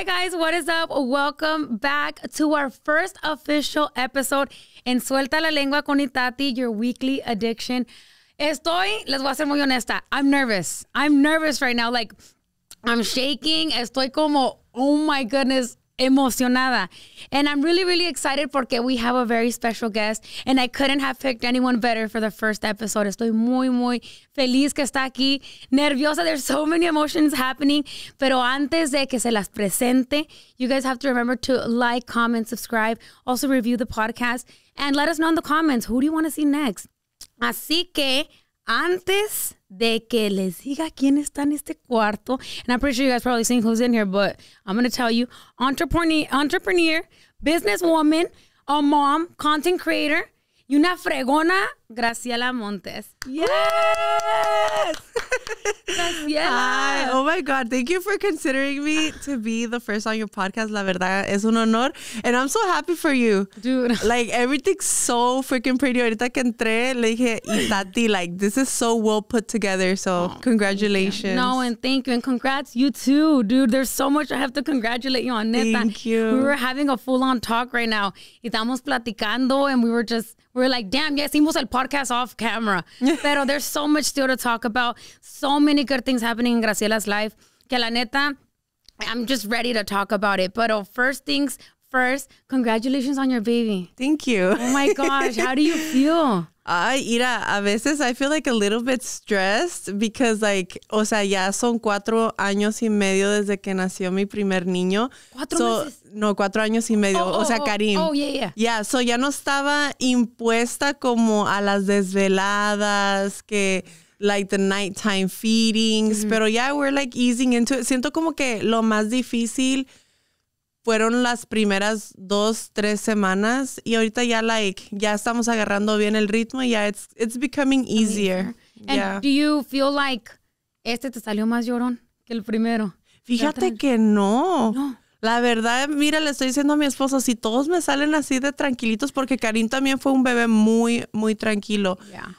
Hi, guys. What is up? Welcome back to our first official episode en Suelta la Lengua con Itati, your weekly addiction. Estoy, les voy a ser muy honesta, I'm nervous. I'm nervous right now. Like, I'm shaking. Estoy como, oh my goodness, emocionada. And I'm really, really excited porque we have a very special guest. And I couldn't have picked anyone better for the first episode. Estoy muy, muy feliz que está aquí. Nerviosa. There's so many emotions happening. Pero antes de que se las presente, you guys have to remember to like, comment, subscribe, also review the podcast, and let us know in the comments who do you want to see next. Así que antes de que les diga quién está en este cuarto. And I'm pretty sure you guys probably seen who's in here, but I'm going to tell you entrepreneur, entrepreneur, businesswoman, a mom, content creator y una fregona Graciela Montes. Yes! Graciela. Hi. Oh my God. Thank you for considering me to be the first on your podcast. La verdad, es un honor. And I'm so happy for you. Dude. Like, everything's so freaking pretty. Ahorita que entré, le dije, Itati, like, this is so well put together. So, oh, congratulations. No, and thank you. And congrats, you too, dude. There's so much I have to congratulate you on. Neta. Thank you. We were having a full on talk right now. Estamos platicando, and we were just, we are like, damn, ya hicimos el podcast podcast off camera. Pero there's so much still to talk about. So many good things happening in Graciela's life. Que la neta, I'm just ready to talk about it. But oh, first things first, congratulations on your baby. Thank you. Oh my gosh, how do you feel? Ay, ira, a veces I feel like a little bit stressed because like, o sea, ya son cuatro años y medio desde que nació mi primer niño. ¿Cuatro meses? No, cuatro años y medio, oh, o sea, oh, oh, Karim. Oh, yeah, yeah. Ya, so ya no estaba impuesta como a las desveladas, que like the nighttime feedings, pero ya we're like easing into it. Siento como que lo más difícil fueron las primeras dos, tres semanas y ahorita ya like ya estamos agarrando bien el ritmo y ya it's, becoming easier. And do you feel like este te salió más llorón que el primero? Fíjate que no. La verdad, mira, le estoy diciendo a mi esposo, si todos me salen así de tranquilitos, porque Karim también fue un bebé muy, muy tranquilo.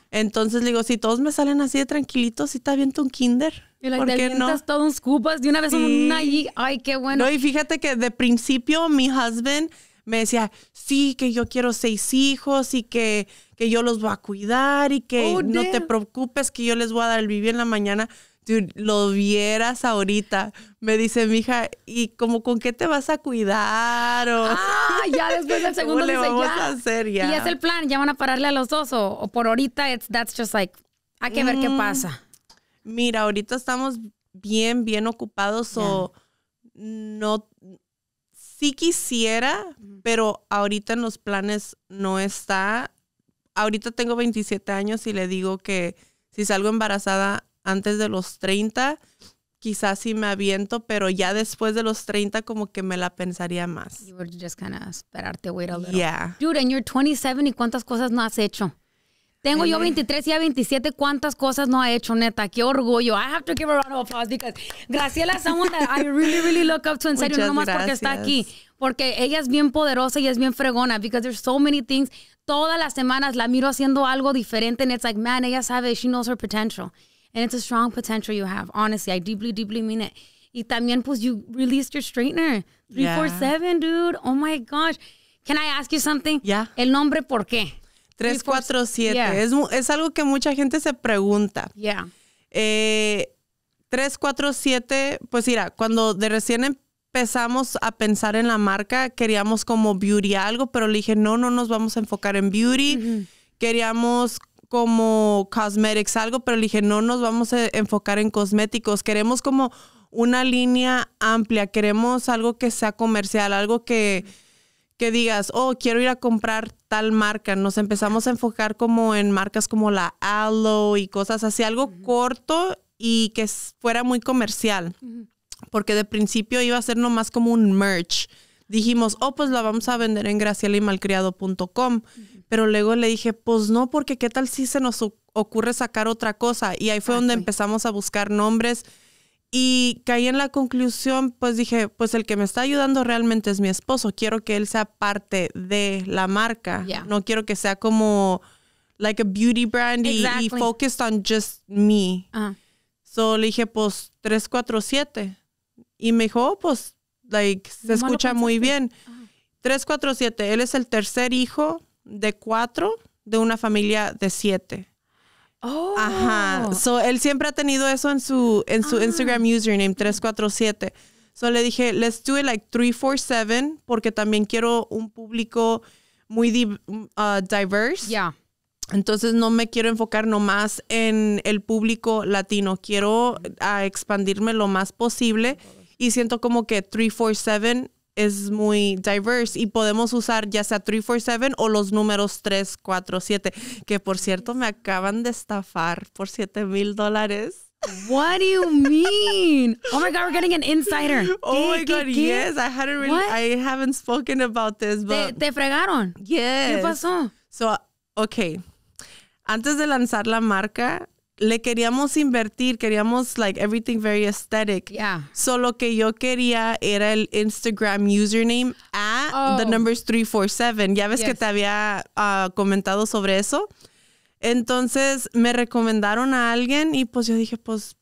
Entonces le digo, si todos me salen así de tranquilitos, si está te aviento un kinder. Y la porque te no? todo un de una vez sí. una allí. Ay, qué bueno. No, y fíjate que de principio mi husband me decía, sí, que yo quiero seis hijos y que, que yo los voy a cuidar y que oh, no te preocupes que yo les voy a dar el vivir en la mañana. tú lo vieras ahorita. Me dice mi hija, ¿y como con qué te vas a cuidar? ah, ya después del segundo ¿Cómo le vamos a hacer ya? Y es el plan, ya van a pararle a los dos o, por ahorita it's, that's just like, hay que ver qué mm. pasa mira, ahorita estamos bien, bien ocupados o no, sí quisiera, pero ahorita en los planes no está. Ahorita tengo 27 años y le digo que si salgo embarazada antes de los 30, quizás sí me aviento, pero ya después de los 30 como que me la pensaría más. You were just kind esperarte, wait a little. Yeah. Dude, and you're 27 y cuántas cosas no has hecho. Tengo yo 23 y a 27, ¿cuántas cosas no ha hecho, neta? Qué orgullo. I have to give a round of applause because Graciela es someone that I really, really look up to. En no más porque está aquí. Porque ella es bien poderosa y es bien fregona. Because there's so many things. Todas las semanas la miro haciendo algo diferente. And it's like, man, ella sabe, she knows her potential. And it's a strong potential you have. Honestly, I deeply, deeply mean it. Y también, pues, you released your straightener. 347, dude. Oh my gosh. Can I ask you something? Yeah. El nombre, ¿por qué? 347. Es, es, algo que mucha gente se pregunta. Yeah. Eh, 347, pues mira, cuando de recién empezamos a pensar en la marca, queríamos como beauty algo, pero le dije, no, no nos vamos a enfocar en beauty. Queríamos como cosmetics algo, pero le dije, no nos vamos a enfocar en cosméticos. Queremos como una línea amplia. Queremos algo que sea comercial, algo que, que digas, oh, quiero ir a comprar tal marca, nos empezamos a enfocar como en marcas como la Aloe y cosas así, algo corto y que fuera muy comercial, porque de principio iba a ser nomás como un merch. Dijimos, oh, pues la vamos a vender en gracialimalcriado.com, y malcriado.com. pero luego le dije, pues no, porque qué tal si se nos ocurre sacar otra cosa. Y ahí fue donde empezamos a buscar nombres y caí en la conclusión, pues dije, pues el que me está ayudando realmente es mi esposo. Quiero que él sea parte de la marca. No quiero que sea como like a beauty brand y, focused on just me. So le dije, pues 347. Y me dijo, oh, pues like se escucha muy bien. Tres, cuatro, 347, él es el tercer hijo de cuatro de una familia de siete. Ajá. So, él siempre ha tenido eso en su, en su ah. Instagram username, 347. So, le dije, let's do it like 347, porque también quiero un público muy mm, ah, diverse. Yeah. Entonces, no me quiero enfocar nomás en el público latino. Quiero ah, expandirme lo más posible. Y siento como que 347 es muy diverse y podemos usar ya sea 347 o los números 347, que por cierto me acaban de estafar por 7 mil dólares. What do you mean? Oh my god, we're getting an insider. Oh my god, yes, I haven't really, I haven't spoken about this, but te, fregaron. Yes. ¿Qué pasó? So, okay. Antes de lanzar la marca, le queríamos invertir, queríamos like everything very aesthetic. Yeah. Solo que yo quería era el Instagram username at the oh. numbers 347. Ya ves que te había ah, comentado sobre eso. Entonces me recomendaron a alguien y pues yo dije, pues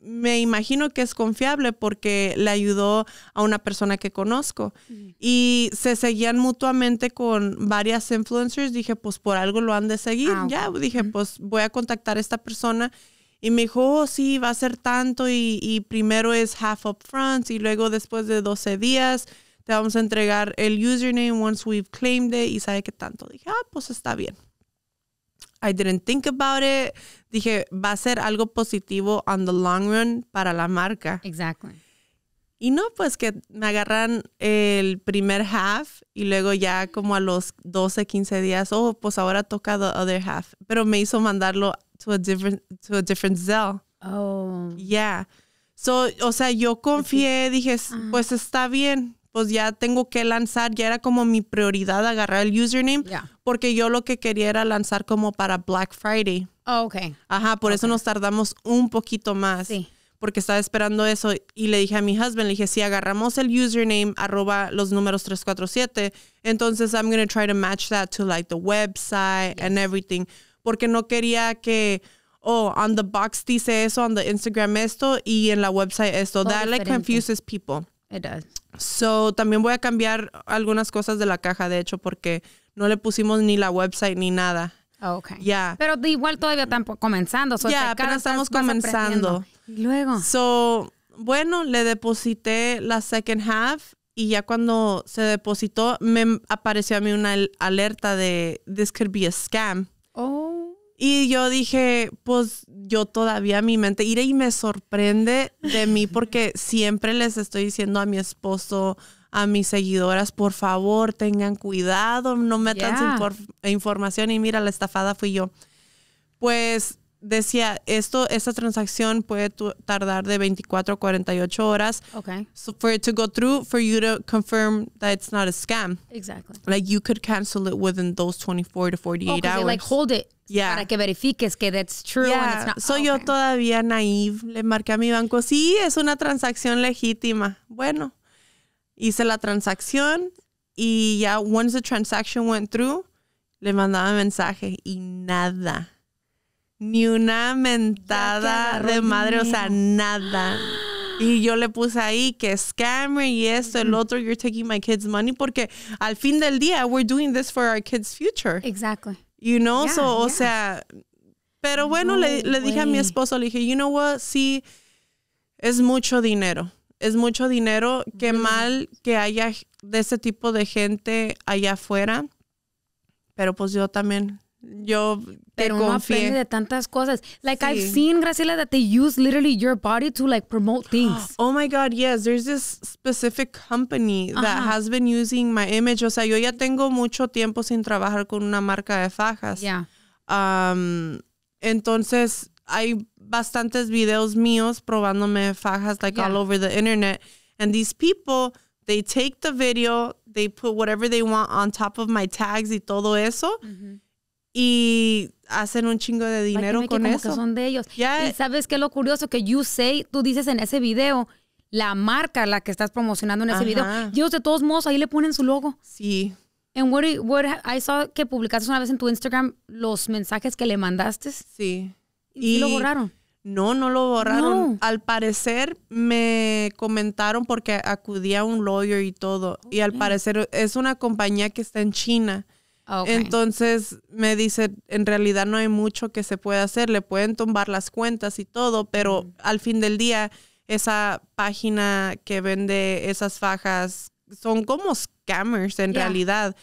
me imagino que es confiable porque le ayudó a una persona que conozco. Y se seguían mutuamente con varias influencers. Dije, pues por algo lo han de seguir. Ah, ya dije, pues voy a contactar a esta persona. Y me dijo, oh, sí, va a ser tanto. Y, primero es half up front. Y luego después de 12 días te vamos a entregar el username once we've claimed it. Y sabe que tanto. Dije, ah, pues está bien. I didn't think about it. Dije, va a ser algo positivo on the long run para la marca. Exactly. Y no, pues que me agarran el primer half y luego ya como a los 12, 15 días, oh, pues ahora toca the other half. Pero me hizo mandarlo to a different, to a different cell. Oh. Yeah. So, o sea, yo confié, dije, ah. pues está bien, pues ya tengo que lanzar, ya era como mi prioridad agarrar el username, porque yo lo que quería era lanzar como para Black Friday. Oh, ok. Ajá, por eso nos tardamos un poquito más. Sí. Porque estaba esperando eso y le dije a mi husband, le dije, si agarramos el username arroba los números 347, entonces I'm going to try to match that to like the website and everything. Porque no quería que, oh, on the box dice eso, on the Instagram esto y en la website esto. that like confuses people. It does. So, también voy a cambiar algunas cosas de la caja, de hecho, porque no le pusimos ni la website ni nada. Oh, okay. Yeah. Pero de igual todavía están comenzando. ya, yeah, estamos comenzando. Y luego. So, bueno, le deposité la second half y ya cuando se depositó me apareció a mí una alerta de this could be a scam. Oh. Y yo dije, pues yo todavía mi mente, iré y me sorprende de mí porque siempre les estoy diciendo a mi esposo, a mis seguidoras, por favor, tengan cuidado, no metan información y mira, la estafada fui yo. Pues decía, esto, esta transacción puede tardar de 24 a 48 horas. Okay. So for it to go through, for you to confirm that it's not a scam. Exactly. Like you could cancel it within those 24 to 48 oh, hours. like hold it. Yeah. Para que verifiques que that's true yeah. and it's not. So oh, yo todavía naive le marqué a mi banco, sí, es una transacción legítima. Bueno, hice la transacción y ya once the transaction went through, le mandaba mensaje y nada ni una mentada de madre, o sea, nada. Y yo le puse ahí que scammer y esto, el otro, you're taking my kids' money, porque al fin del día, we're doing this for our kids' future. Exactly. You know, so, o sea, pero bueno, le, dije a mi esposo, le dije, you know what, sí, es mucho dinero. Es mucho dinero. Qué mal que haya de ese tipo de gente allá afuera. Pero pues yo también yo Pero te uno de tantas cosas. Like sí. I've seen, Graciela, that they use literally your body to like promote things. Oh my God, yes. There's this specific company uh -huh. that has been using my image. O sea, yo ya tengo mucho tiempo sin trabajar con una marca de fajas. Yeah. Um, entonces, hay bastantes videos míos probándome fajas like yeah. all over the internet. And these people, they take the video, they put whatever they want on top of my tags y todo eso. Mm -hmm y hacen un chingo de dinero con eso. son de ellos. Y e sabes qué es lo curioso que You Say, tú dices en ese video, la marca la que estás promocionando en ese video. Dios de todos modos ahí le ponen su logo. Sí. En what, I saw que publicaste una vez en tu Instagram los mensajes que le mandaste. Sí. ¿Y, lo borraron? No, no lo borraron. Al parecer me comentaron porque acudía a un lawyer y todo. Y al parecer es una compañía que está en China. Ah, Entonces me dice, en realidad no hay mucho que se pueda hacer, le pueden tumbar las cuentas y todo, pero al fin del día esa página que vende esas fajas son como scammers en realidad.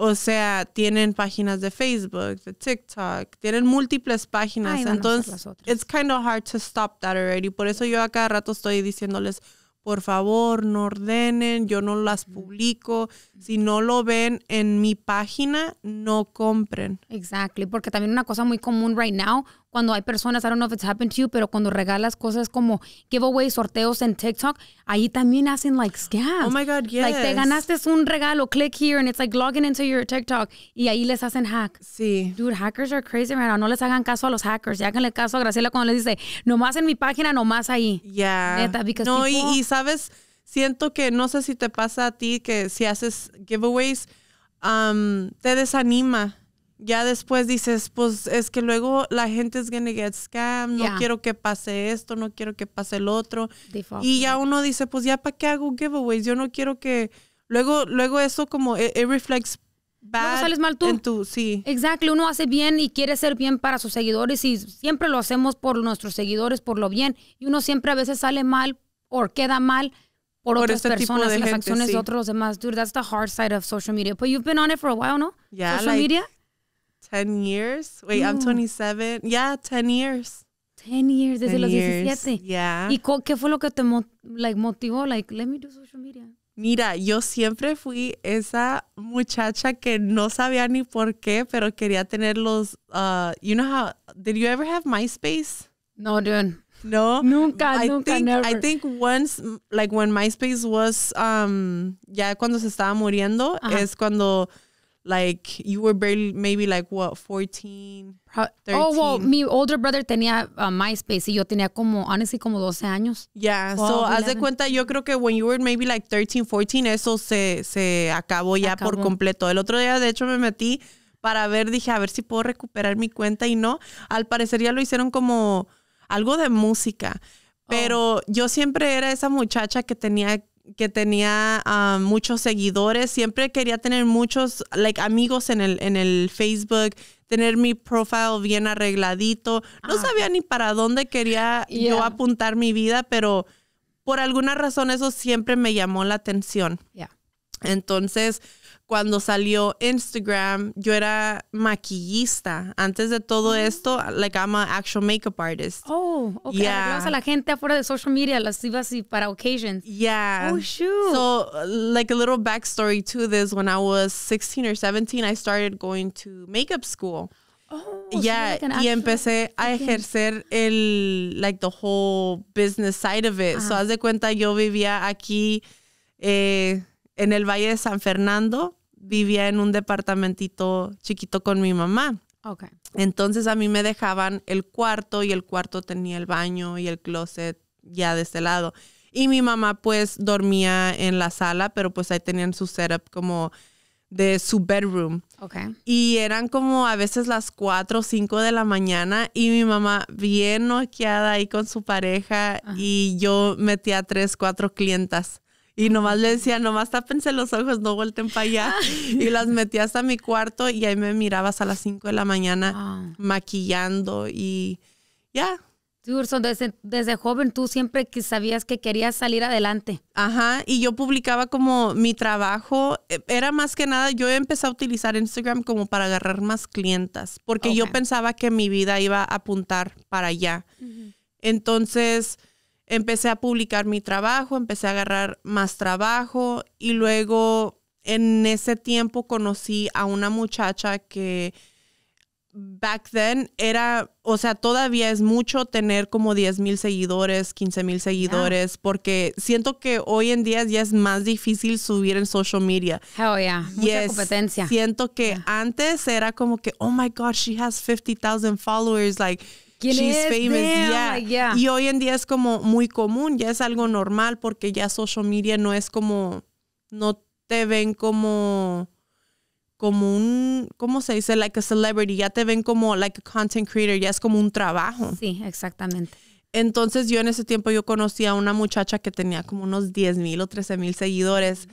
O sea, tienen páginas de Facebook, de TikTok, tienen múltiples páginas. Entonces, it's kind of hard to stop that already. Por eso yo a cada rato estoy diciéndoles, por favor, no ordenen, yo no las publico. Si no lo ven en mi página, no compren. Exactly, porque también una cosa muy común right now, cuando hay personas, I don't know if it's happened to you, pero cuando regalas cosas como giveaways, sorteos en TikTok, ahí también hacen like scams. Oh my God, yes. Like te ganaste un regalo, click here and it's like logging into your TikTok y ahí les hacen hack. Sí. Dude, hackers are crazy right now. No les hagan caso a los hackers. Y háganle caso a Graciela cuando les dice, nomás en mi página, nomás ahí. Yeah. Neta, no, y, y sabes siento que no sé si te pasa a ti que si haces giveaways, te desanima. Ya después dices, pues es que luego la gente es gonna get scam, no quiero que pase esto, no quiero que pase el otro. Y ya uno dice, pues ya para qué hago giveaways, yo no quiero que luego luego eso como e-, it, sales mal tú. En tu, sí. Exacto, uno hace bien y quiere ser bien para sus seguidores y siempre lo hacemos por nuestros seguidores, por lo bien. Y uno siempre a veces sale mal o queda mal por, otras este personas, las acciones de otros demás. Dude, that's the hard side of social media. But you've been on it for a while, ¿no? Yeah, social like media? 10 years. Wait, I'm 27. Yeah, 10 years. 10 years, desde los 17. Yeah. ¿Y qué fue lo que te like, motivó? Like, let me do social media. Mira, yo siempre fui esa muchacha que no sabía ni por qué, pero quería tener los, uh, you know how, did you ever have MySpace? No, dude. No, nunca, nunca, I think once, like when MySpace was, um, ya cuando se estaba muriendo, es cuando, like, you were barely, maybe like, what, 14, 13. Oh, well, mi older brother tenía uh, MySpace y yo tenía como, honestly, como 12 años. Yeah, so, haz de cuenta, yo creo que when you were maybe like 13, 14, eso se, se acabó ya por completo. El otro día, de hecho, me metí para ver, dije, a ver si puedo recuperar mi cuenta y no. Al parecer ya lo hicieron como algo de música. Oh. Pero yo siempre era esa muchacha que tenía que tenía ah, muchos seguidores, siempre quería tener muchos like amigos en el en el Facebook, tener mi profile bien arregladito. No ah, sabía ni para dónde quería yo apuntar mi vida, pero por alguna razón eso siempre me llamó la atención. Yeah. Entonces, cuando salió Instagram, yo era maquillista. Antes de todo ah. esto, like I'm an actual makeup artist. Oh, ok. Yeah. a la gente afuera de social media, las ibas y para ocasiones. Yeah. Oh, shoot. So, like a little backstory to this, when I was 16 or 17, I started going to makeup school. Oh, yeah, so y empecé a ejercer el, like the whole business side of it. So, ah. haz de cuenta, yo vivía aquí eh, en el Valle de San Fernando vivía en un departamentito chiquito con mi mamá. Okay. Entonces a mí me dejaban el cuarto y el cuarto tenía el baño y el closet ya de este lado. Y mi mamá pues dormía en la sala, pero pues ahí tenían su setup como de su bedroom. Okay. Y eran como a veces las 4 o 5 de la mañana y mi mamá bien noqueada ahí con su pareja y yo metía 3, 4 clientas. Y nomás le decía, nomás tápense los ojos, no vuelten para allá. Y las metí hasta mi cuarto y ahí me mirabas a las 5 de la mañana ah. maquillando y ya. Yeah. desde, desde joven tú siempre que sabías que querías salir adelante. Ajá, y yo publicaba como mi trabajo. E, era más que nada, yo empecé a utilizar Instagram como para agarrar más clientas, porque yo pensaba que mi vida iba a apuntar para allá. Entonces, empecé a publicar mi trabajo, empecé a agarrar más trabajo y luego en ese tiempo conocí a una muchacha que back then era, o sea, todavía es mucho tener como 10 mil seguidores, 15 mil seguidores, porque siento que hoy en día ya es más difícil subir en social media. Hell yeah, mucha competencia. Siento que antes era como que, oh my God, she has 50,000 followers, like She's famous. Y hoy en día es como muy común, ya es algo normal porque ya social media no es como, no te ven como como un, ¿cómo se dice? Like a celebrity, ya te ven como like a content creator, ya es como un trabajo. Sí, exactamente. Entonces yo en ese tiempo yo conocí a una muchacha que tenía como unos 10 mil o 13 mil seguidores.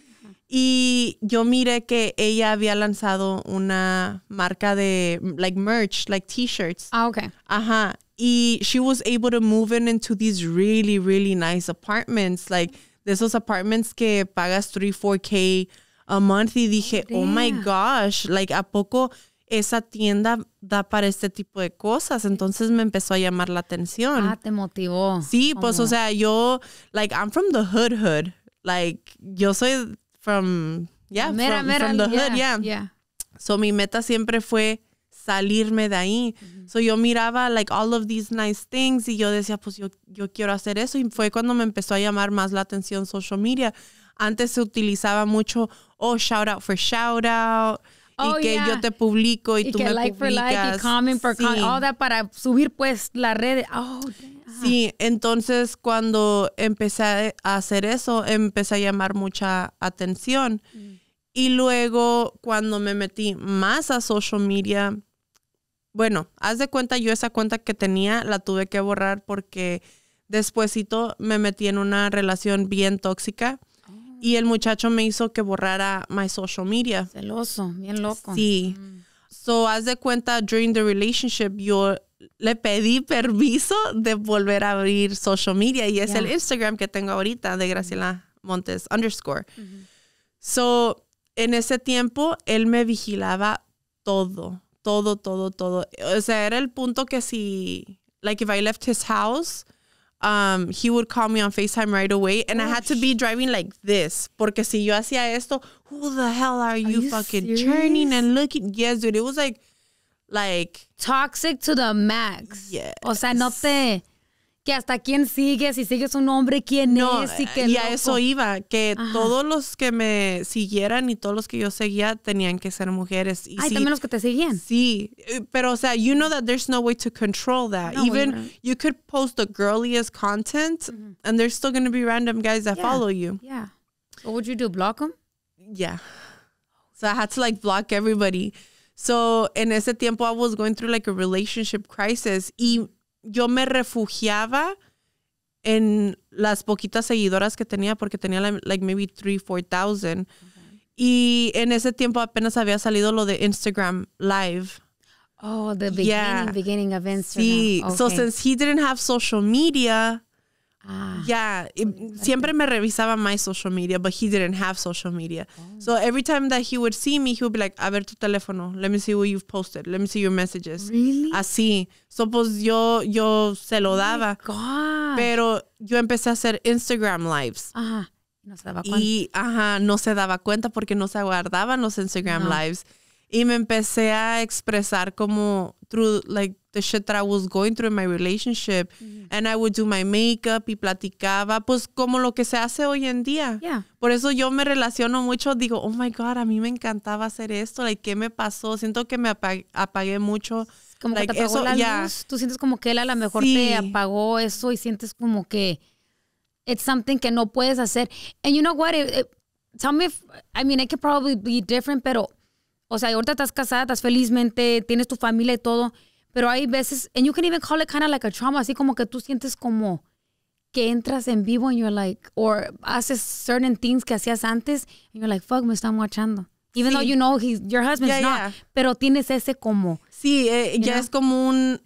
Y yo miré que ella había lanzado una marca de, like, merch, like t-shirts. Ah, ok. Ajá. Y she was able to move in into these really, really nice apartments. Like, de esos apartments que pagas 3, 4K a month. Y dije, oh, oh my gosh, like, ¿a poco esa tienda da para este tipo de cosas. Entonces me empezó a llamar la atención. Ah, te motivó. Sí, pues, o sea, yo, like, I'm from the hood hood. Like, yo soy from, yeah, from, the hood, yeah, yeah. So mi meta siempre fue salirme de ahí. Mm-hmm. So yo miraba like all of these nice things y yo decía, pues yo, yo quiero hacer eso. Y fue cuando me empezó a llamar más la atención social media. Antes se utilizaba mucho, oh, shout out for shout out. Oh, y que yo te publico y, y tú que me like publicas. for like y comment for comment, all that para subir pues la red. Oh, Sí, entonces cuando empecé a hacer eso, empecé a llamar mucha atención. Mm. Y luego cuando me metí más a social media, bueno, haz de cuenta, yo esa cuenta que tenía la tuve que borrar porque despuesito me metí en una relación bien tóxica y el muchacho me hizo que borrara my social media. Celoso, bien loco. Sí. Mm. So, haz de cuenta, during the relationship, you're le pedí permiso de volver a abrir social media y es el Instagram que tengo ahorita de Graciela Montes underscore. So, en ese tiempo él me vigilaba todo, todo, todo, todo. O sea, era el punto que si, like, if I left his house, um, he would call me on FaceTime right away, and I had to be driving like this. Porque si yo hacía esto, who the hell are you, fucking turning and looking? Yes, dude, it was like like toxic to the max. Yeah. O sea, no te que hasta quién sigue, si sigues un hombre, quién no, es y que y a eso iba, que Ajá. todos los que me siguieran y todos los que yo seguía tenían que ser mujeres. Y Ay, sí, también los que te seguían. Sí, eh, pero o sea, you know that there's no way to control that. No Even you could post the girliest content mm -hmm. and there's still going to be random guys that yeah. follow you. Yeah. What would you do? Block them? Yeah. So I had to like block everybody. So, en ese tiempo, I was going through like a relationship crisis y yo me refugiaba en las poquitas seguidoras que tenía porque tenía like maybe 3, 4,000. Y en ese tiempo apenas había salido lo de Instagram Live. Oh, the beginning, beginning of Instagram. Sí. So since he didn't have social media, Ah. Yeah, siempre me revisaba my social media, but he didn't have social media. Oh. So every time that he would see me, he would be like, a ver tu teléfono, let me see what you've posted, let me see your messages. Really? Así. So pues yo, yo se lo oh daba. pero yo empecé a hacer Instagram lives. Ajá. No se daba Y, ajá, no se daba cuenta porque no se guardaban los Instagram lives. Y me empecé a expresar como, through, like, the shit that I was going through in my relationship. Mm-hmm. And I would do my makeup y platicaba, pues como lo que se hace hoy en día. Por eso yo me relaciono mucho, digo, oh my God, a mí me encantaba hacer esto, ¿qué me pasó? Siento que me apagué mucho. Como que te apagó la luz, tú sientes como que él a lo mejor te apagó eso y sientes como que it's something que no puedes hacer. And you know what, eh, eh, tell if, I mean, I could probably be different, pero, o sea, ahorita estás casada, estás felizmente, tienes tu familia y todo, pero hay veces, and you can even call it kind of like a trauma, así como que tú sientes como que entras en vivo and you're like, or haces certain things que hacías antes and you're like, fuck, me están watchando. Even though you know your husband's not, pero tienes ese como. Sí, eh, ya es como un,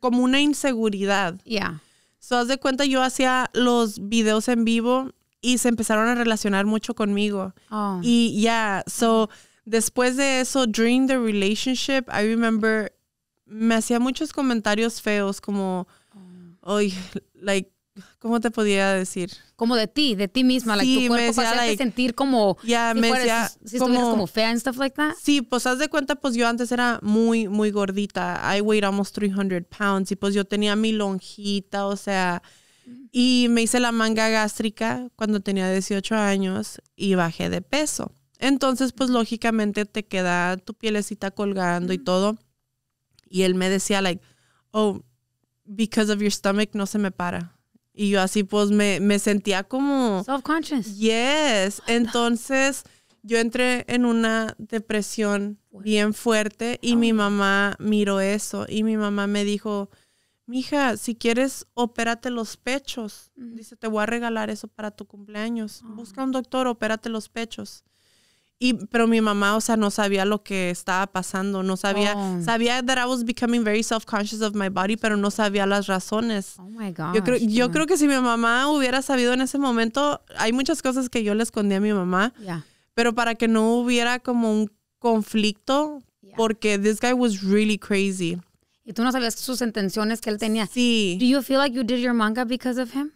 como una inseguridad. Yeah. So, haz de cuenta, yo hacía los videos en vivo y se empezaron a relacionar mucho conmigo. Oh. Y ya, yeah, so después de eso, during the relationship, I remember me hacía muchos comentarios feos como, oye, like, ¿cómo te podía decir? Como de ti, de ti misma, sí, like, tu cuerpo sentir como ya me fueras, si, como, fea y stuff like that. Sí, pues haz de cuenta, pues yo antes era muy, muy gordita. I weighed almost 300 pounds y pues yo tenía mi lonjita, o sea, y me hice la manga gástrica cuando tenía 18 años y bajé de peso. Entonces, pues lógicamente te queda tu pielecita colgando y todo. Y él me decía, like, oh, because of your stomach no se me para. Y yo así pues me, me sentía como... Self-conscious. Yes. Entonces yo entré en una depresión bien fuerte y mi oh. mamá miró eso y mi mamá me dijo, mija, si quieres, opérate los pechos. Dice, te voy a regalar eso para tu cumpleaños. Oh. Busca un doctor, opérate los pechos. Y, pero mi mamá, o sea, no sabía lo que estaba pasando, no sabía, oh. sabía that I was becoming very self-conscious of my body, pero no sabía las razones. Oh yo creo, creo que si mi mamá hubiera sabido en ese momento, hay muchas cosas que yo le escondí a mi mamá, pero para que no hubiera como un conflicto, porque this guy was really crazy. Y tú no sabías sus intenciones que él tenía. Sí. Do you feel like you did your manga because of him?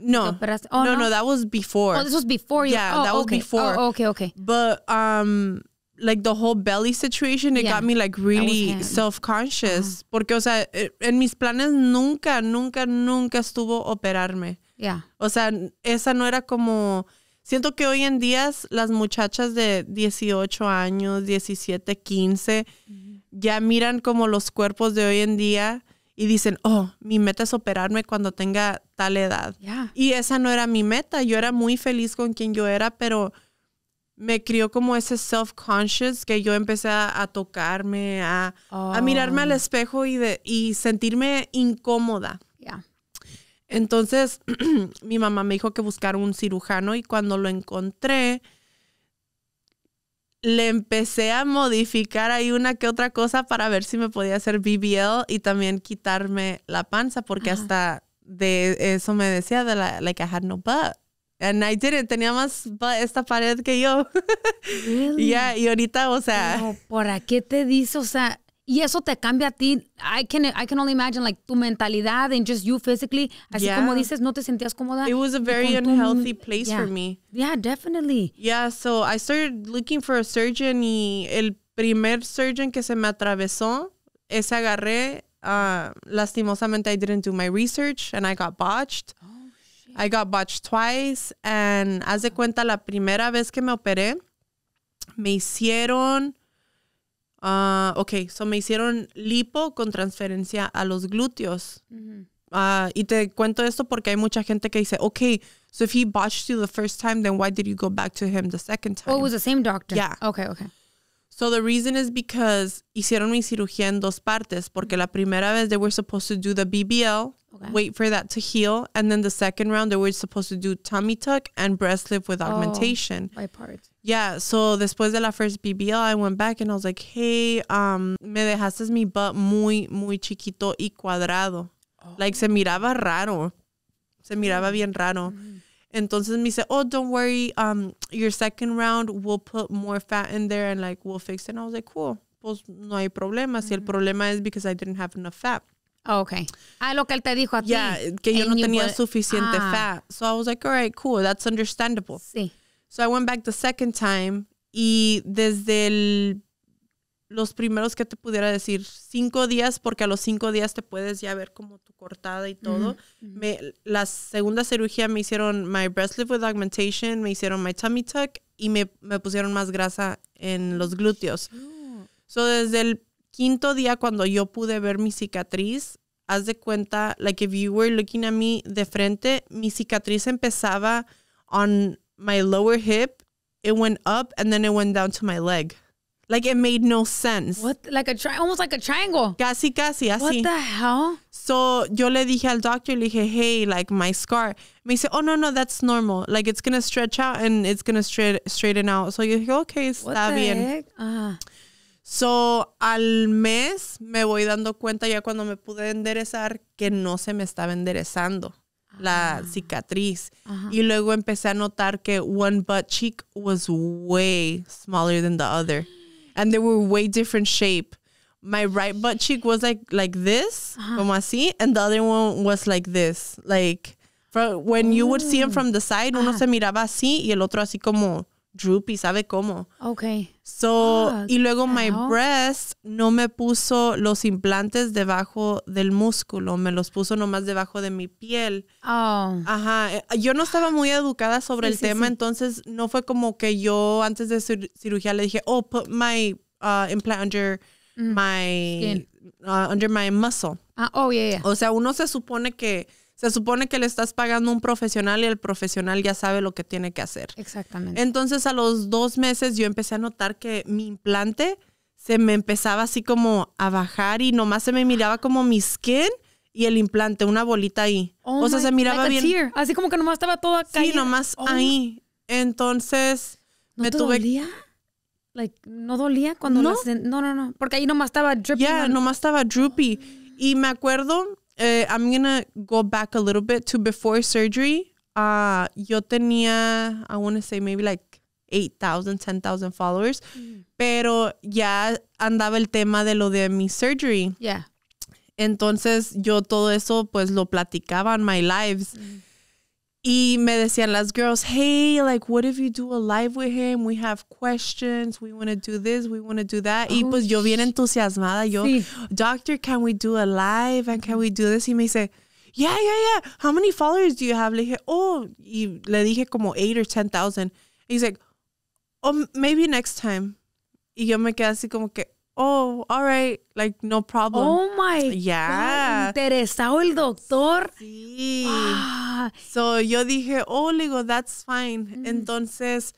Oh, no, no, no, that was before. Oh, this was before. Yeah, oh, that was before. Oh, okay, okay. But um, like the whole belly situation, it got me like really self conscious. Uh-huh. Porque, o sea, e, en mis planes nunca, nunca, nunca estuvo operarme. Yeah. O sea, esa no era como. Siento que hoy en día las muchachas de 18 años, 17, 15, mm-hmm. ya miran como los cuerpos de hoy en día y dicen, oh, mi meta es operarme cuando tenga tal edad. Y esa no era mi meta. Yo era muy feliz con quien yo era, pero me crió como ese self-conscious que yo empecé a, tocarme, a, mirarme al oh. espejo y, de, y sentirme incómoda. Entonces, mi mamá me dijo que buscar un cirujano y cuando lo encontré, le empecé a modificar ahí una que otra cosa para ver si me podía hacer BBL y también quitarme la panza, porque hasta de eso me decía, de la, like, I had no butt. And I didn't, tenía más butt esta pared que yo. Really? yeah, y ahorita, o sea. ¿Por qué te dice, o sea, y eso te cambia a ti. I can, I can only imagine like tu mentalidad and just you physically. Así como dices, no te sentías cómoda. It was a very unhealthy place for me. Yeah, definitely. Yeah, so I started looking for a surgeon y el primer surgeon que se me atravesó, ese agarré. Ah, lastimosamente, I didn't do my research and I got botched. Oh, shit. I got botched twice and haz de cuenta la primera vez que me operé, me hicieron Uh, ok, so me hicieron lipo con transferencia a los glúteos. Ah, y te cuento esto porque hay mucha gente que dice, ok, so if he botched you the first time, then why did you go back to him the second time? Oh, it was the same doctor. Yeah. Okay, okay. So the reason is because hicieron mi cirugía en dos partes, porque la primera vez they were supposed to do the BBL, okay. wait for that to heal, and then the second round they were supposed to do tummy tuck and breast lift with oh, augmentation. Oh, by parts. Yeah, so después de la first BBL, I went back and I was like, hey, um, me dejaste mi butt muy, muy chiquito y cuadrado. Oh. Like, se miraba raro. Se miraba bien raro. Mm -hmm. Entonces me said, oh, don't worry, um, your second round, we'll put more fat in there and like we'll fix it. And I was like, cool, pues no hay problema. Mm -hmm. Si el mm. problema es because I didn't have enough fat. Oh, okay. Ah, lo que él te dijo a ti. Yeah, que yo no tenía would, suficiente ah. fat. So I was like, all right, cool, that's understandable. Sí. So I went back the second time y desde el los primeros que te pudiera decir cinco días, porque a los cinco días te puedes ya ver como tu cortada y todo. la segunda cirugía me hicieron my breast lift with augmentation, me hicieron my tummy tuck y me, pusieron más grasa en los glúteos. Oh. So, desde el quinto día cuando yo pude ver mi cicatriz, haz de cuenta, like if you were looking at me de frente, mi cicatriz empezaba on my lower hip, it went up and then it went down to my leg. Like it made no sense. What? Like a almost like a triangle. Casi, casi, así. What the hell? So yo le dije al doctor, le dije, hey, like my scar. Me dice, oh no, no, that's normal. Like it's going to stretch out and it's going to straighten out. So yo dije, okay, está bien. So al mes me voy dando cuenta ya cuando me pude enderezar que no se me estaba enderezando la ah. cicatriz. Y luego empecé a notar que one butt cheek was way smaller than the other. and they were way different shape. My right butt cheek was like like this, uh-huh. como así, and the other one was like this, like from when Ooh. you would see them oh. from the side, uh-huh. uno se miraba así y el otro así como droopy, sabe cómo. Okay. So, ah, y luego my breast no me puso los implantes debajo del músculo, me los puso nomás debajo de mi piel. Oh. Ajá, eh, yo no estaba muy educada sobre el tema, entonces no fue como que yo antes de cirugía le dije, "Oh, put my uh, implant under mm. my uh, under my muscle." Ah, oh, yeah, yeah. O sea, uno se supone que se supone que le estás pagando un profesional y el profesional ya sabe lo que tiene que hacer. Exactamente. Entonces a los dos meses yo empecé a notar que mi implante se me empezaba así como a bajar y nomás se me miraba como mi skin y el implante, una bolita ahí. Oh o sea, se miraba bien. Así como que nomás estaba todo acá Sí, nomás oh. ahí. Entonces ¿No me te tuve... Dolía? Like, ¿No dolía cuando no. No, no, no. Porque ahí nomás estaba droopy. Ya, nomás estaba droopy. Y me acuerdo uh, I'm gonna go back a little bit to before surgery. Uh, yo tenía, I want to say maybe like 8,000, 10,000 followers. Mm. Pero ya andaba el tema de lo de mi surgery. Yeah. Entonces yo todo eso pues lo platicaba en my lives. Mm. Y me decían las girls, hey, like, what if you do a live with him? We have questions. We want to do this. We want to do that. y pues yo bien entusiasmada. Yo, doctor, can we do a live? And can we do this? Y me dice, yeah, yeah, yeah. How many followers do you have? Le dije, oh, y le dije como eight or 10,000. He's like, oh, maybe next time. Y yo me quedé así como que, oh, all right, like no problem. Oh my yeah. interesado el doctor. Sí. Ah. So yo dije, oh, le that's fine. Mm. Entonces,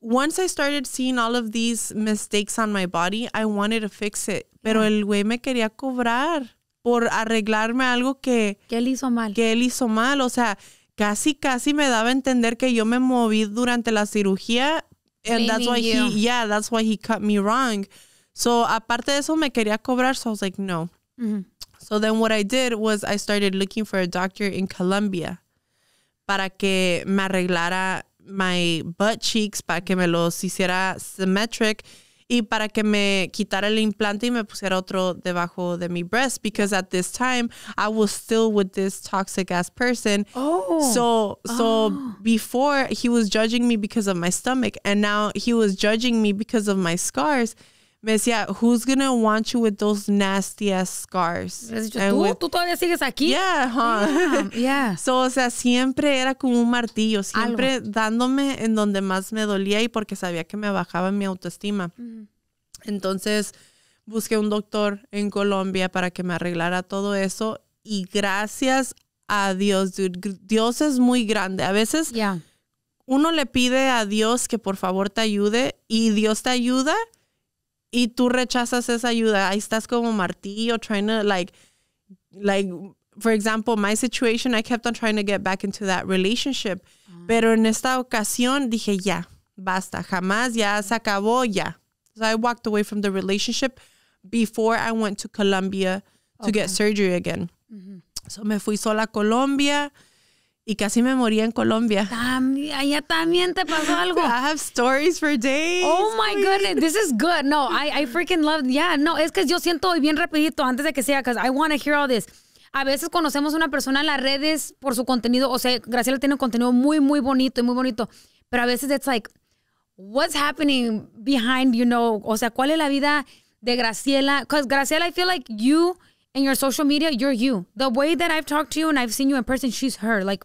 once I started seeing all of these mistakes on my body, I wanted to fix it. Pero el güey me quería cobrar por arreglarme algo que... Que él hizo mal. Que él hizo mal. O sea, casi, casi me daba a entender que yo me moví durante la cirugía. And that's why he, yeah, that's why he cut me wrong. So aparte de eso me quería cobrar, so I was like, no. Mm-hmm. So then what I did was I started looking for a doctor in Colombia para que me arreglara my butt cheeks, para que me los hiciera symmetric y para que me quitara el implante y me pusiera otro debajo de mi breast because at this time I was still with this toxic ass person. Oh. So so oh. before he was judging me because of my stomach and now he was judging me because of my scars. me decía, who's gonna want you with those nasty ass scars? ¿Tú, tú todavía sigues aquí. Yeah, o sea, siempre era como un martillo, siempre dándome en donde más me dolía y porque sabía que me bajaba mi autoestima. Entonces, busqué un doctor en Colombia para que me arreglara todo eso y gracias a Dios, Dios es muy grande. A veces uno le pide a Dios que por favor te ayude y Dios te ayuda y tú rechazas esa ayuda, ahí estás como martillo trying to like like for example, my situation I kept on trying to get back into that relationship, ah. pero en esta ocasión dije ya, basta, jamás, ya se acabó, ya. So I walked away from the relationship before I went to Colombia to get surgery again. So me fui sola a Colombia y casi me moría en Colombia. También, allá también te pasó algo. I have stories for days. Oh my goodness, this is good. No, I, I freaking love, yeah, no, es que yo siento hoy bien rapidito antes de que sea, porque I want to hear all this. A veces conocemos una persona en las redes por su contenido, o sea, Graciela tiene un contenido muy, muy bonito y muy bonito, pero a veces it's like, what's happening behind, you know, o sea, cuál es la vida de Graciela, because Graciela, I feel like you, en your social media, you're you. The way that I've talked to you and I've seen you in person, she's her. Like,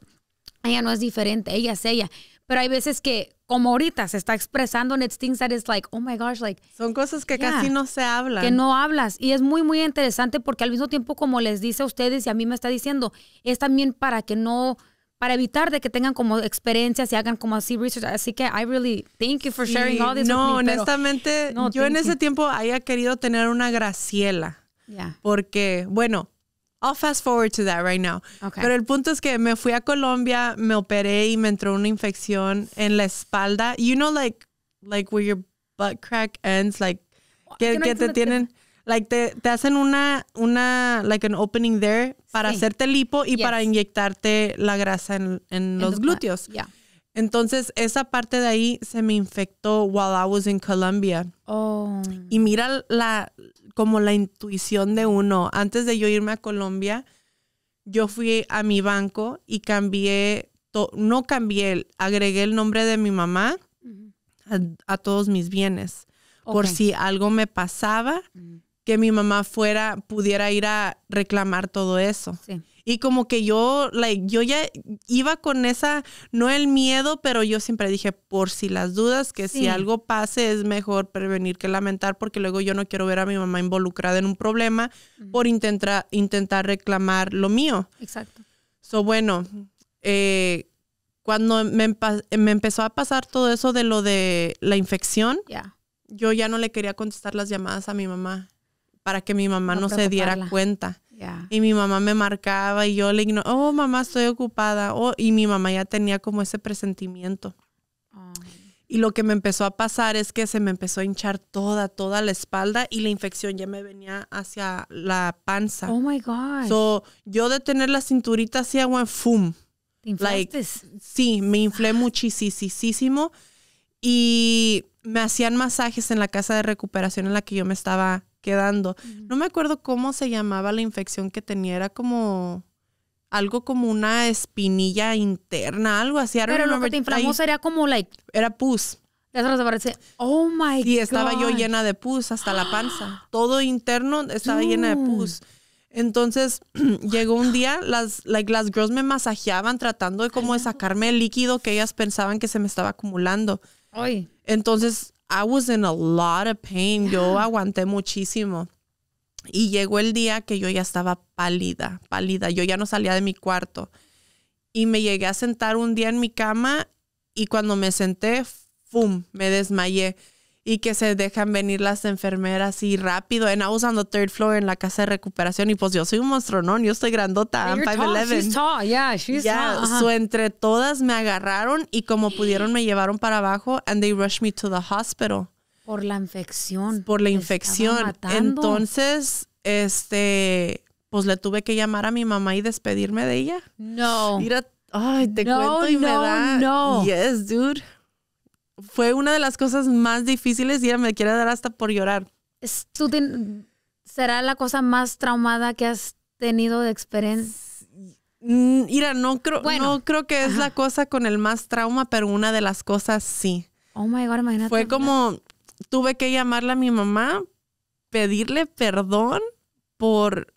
ella no es diferente, ella es ella. Pero hay veces que, como ahorita, se está expresando en things that is like, oh my gosh, like. Son cosas que casi no se hablan. Que no hablas. Y es muy, muy interesante porque al mismo tiempo, como les dice a ustedes y a mí me está diciendo, es también para que no para evitar de que tengan como experiencias y hagan como así research. Así que I really thank you for sharing all this. No, honestamente, yo en ese tiempo haya querido tener una Graciela. Porque, bueno, I'll fast forward to that right now. Pero el punto es que me fui a Colombia, me operé y me entró una infección en la espalda. You know, like, like where your butt crack ends, like, que, te tienen, like, te, hacen una, una, like an opening there para hacerte lipo y para inyectarte la grasa en, los glúteos. Entonces, esa parte de ahí se me infectó while I was in Colombia. Oh. Y mira la, como la intuición de uno. Antes de yo irme a Colombia, yo fui a mi banco y cambié, no cambié, agregué el nombre de mi mamá a, todos mis bienes. Por si algo me pasaba, que mi mamá fuera, pudiera ir a reclamar todo eso. Sí. Y como que yo, yo ya iba con esa, no el miedo, pero yo siempre dije, por si las dudas, que si algo pase es mejor prevenir que lamentar, porque luego yo no quiero ver a mi mamá involucrada en un problema por intentar, intentar reclamar lo mío. Exacto. So, bueno, eh, cuando me, empezó a pasar todo eso de lo de la infección, yo ya no le quería contestar las llamadas a mi mamá para que mi mamá no se diera cuenta. Y mi mamá me marcaba y yo le ignoraba, oh mamá, estoy ocupada. Oh, y mi mamá ya tenía como ese presentimiento. Um. Y lo que me empezó a pasar es que se me empezó a hinchar toda, toda la espalda y la infección ya me venía hacia la panza. Oh my God. So, yo de tener la cinturita así, un fum. sí, me inflé muchísimo. Y me hacían masajes en la casa de recuperación en la que yo me estaba quedando. No me acuerdo cómo se llamaba la infección que tenía, era como algo como una espinilla interna, algo así. Pero lo que te inflamó sería como like... Era pus. Eso nos parece, oh my God. Y estaba yo llena de pus hasta la panza. Todo interno estaba lleno llena de pus. Entonces llegó un día, las, like, las girls me masajeaban tratando de como de sacarme el líquido que ellas pensaban que se me estaba acumulando. Ay. Entonces I was in a lot of pain. Yo aguanté muchísimo. Y llegó el día que yo ya estaba pálida, pálida. Yo ya no salía de mi cuarto. Y me llegué a sentar un día en mi cama y cuando me senté, ¡fum! Me desmayé y que se dejan venir las enfermeras y rápido. en usando third floor en la casa de recuperación y pues yo soy un monstruo, ¿no? Yo estoy grandota, I'm 5'11". yeah, she's so, entre todas me agarraron y como pudieron me llevaron para abajo and they rushed me to the hospital. Por la infección. Por la infección. Entonces, este, pues le tuve que llamar a mi mamá y despedirme de ella. No. Mira, ay, te cuento y me da. No. Yes, dude fue una de las cosas más difíciles y me quiere dar hasta por llorar. ¿Será la cosa más traumada que has tenido de experiencia? Mm, mira, no creo, no creo que es la cosa con el más trauma, pero una de las cosas sí. Oh my God, imagínate. Fue como tuve que llamarle a mi mamá, pedirle perdón por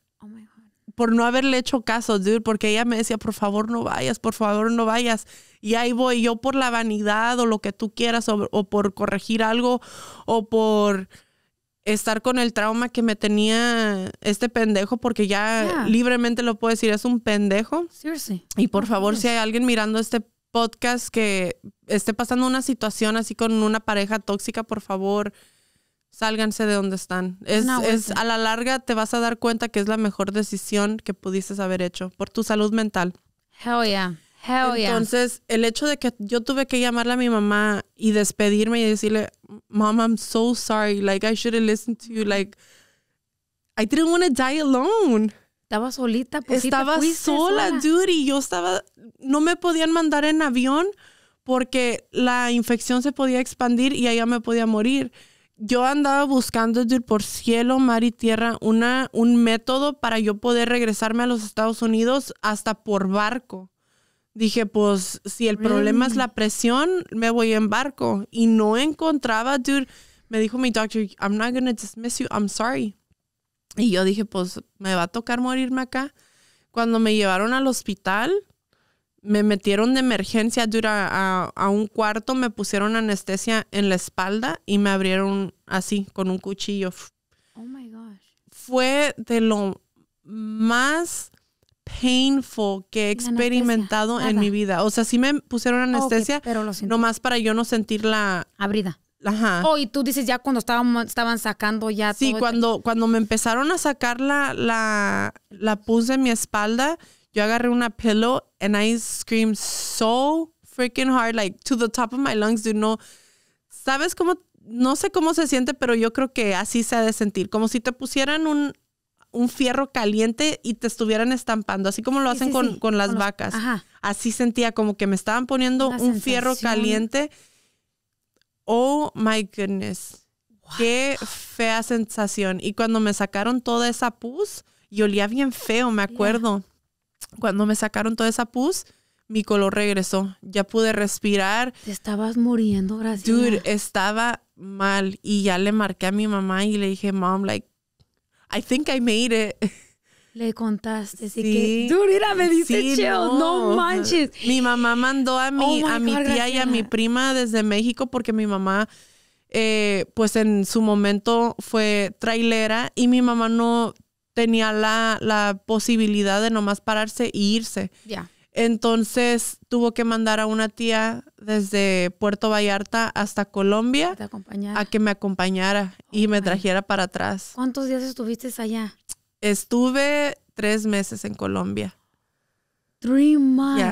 por no haberle hecho caso, dude, porque ella me decía, por favor no vayas, por favor no vayas. Y ahí voy yo por la vanidad o lo que tú quieras, o, por corregir algo, o por estar con el trauma que me tenía este pendejo, porque ya libremente lo puedo decir, es un pendejo. Y por favor, si hay alguien mirando este podcast que esté pasando una situación así con una pareja tóxica, por favor, Sálganse de donde están. Es, pues es, a la larga te vas a dar cuenta que es la mejor decisión que pudiste haber hecho por tu salud mental. Hell yeah. Hell Entonces, el hecho de que yo tuve que llamarle a mi mamá y despedirme y decirle, Mom, I'm so sorry. Like, I should have listened to you. Like, I didn't want to die alone. Estaba solita. Pues estaba sola, sola, yo estaba, no me podían mandar en avión porque la infección se podía expandir y ella me podía morir yo andaba buscando por cielo, mar y tierra un método para yo poder regresarme a los Estados Unidos hasta por barco. Dije, pues si el problema es la presión, me voy en barco. Y no encontraba, dude. Me dijo mi doctor, I'm not going to dismiss you, I'm sorry. Y yo dije, pues me va a tocar morirme acá. Cuando me llevaron al hospital, me metieron de emergencia dura, a, un cuarto, me pusieron anestesia en la espalda y me abrieron así con un cuchillo. Oh my gosh. Fue de lo más painful que he experimentado en mi vida. O sea, sí me pusieron anestesia, pero nomás para yo no sentir la... Abrida. Ajá. Oh, y tú dices ya cuando estaban, sacando ya. Sí, cuando, cuando me empezaron a sacar la, la, la pus de mi espalda, yo agarré una pillow and I screamed so freaking hard, like to the top of my lungs, you know. ¿sabes cómo? No sé cómo se siente, pero yo creo que así se ha de sentir. Como si te pusieran un, un fierro caliente y te estuvieran estampando, así como lo hacen con, con, las vacas. Así sentía como que me estaban poniendo un fierro caliente. Oh my goodness. Qué fea sensación. Y cuando me sacaron toda esa pus, y olía bien feo, me acuerdo. Cuando me sacaron toda esa pus, mi color regresó. Ya pude respirar. Te estabas muriendo, gracias. Dude, estaba mal. Y ya le marqué a mi mamá y le dije, Mom, like, I think I made it. Le contaste, sí. dude, mira, me dice chill. no. manches. Mi mamá mandó a mi, oh a mi tía y a mi prima desde México porque mi mamá, eh, pues en su momento fue trailera y mi mamá no tenía la, posibilidad de nomás pararse e irse. Ya. Entonces tuvo que mandar a una tía desde Puerto Vallarta hasta Colombia a que me acompañara y me trajera para atrás. ¿Cuántos días estuviste allá? Estuve tres meses en Colombia. ¡Tres months.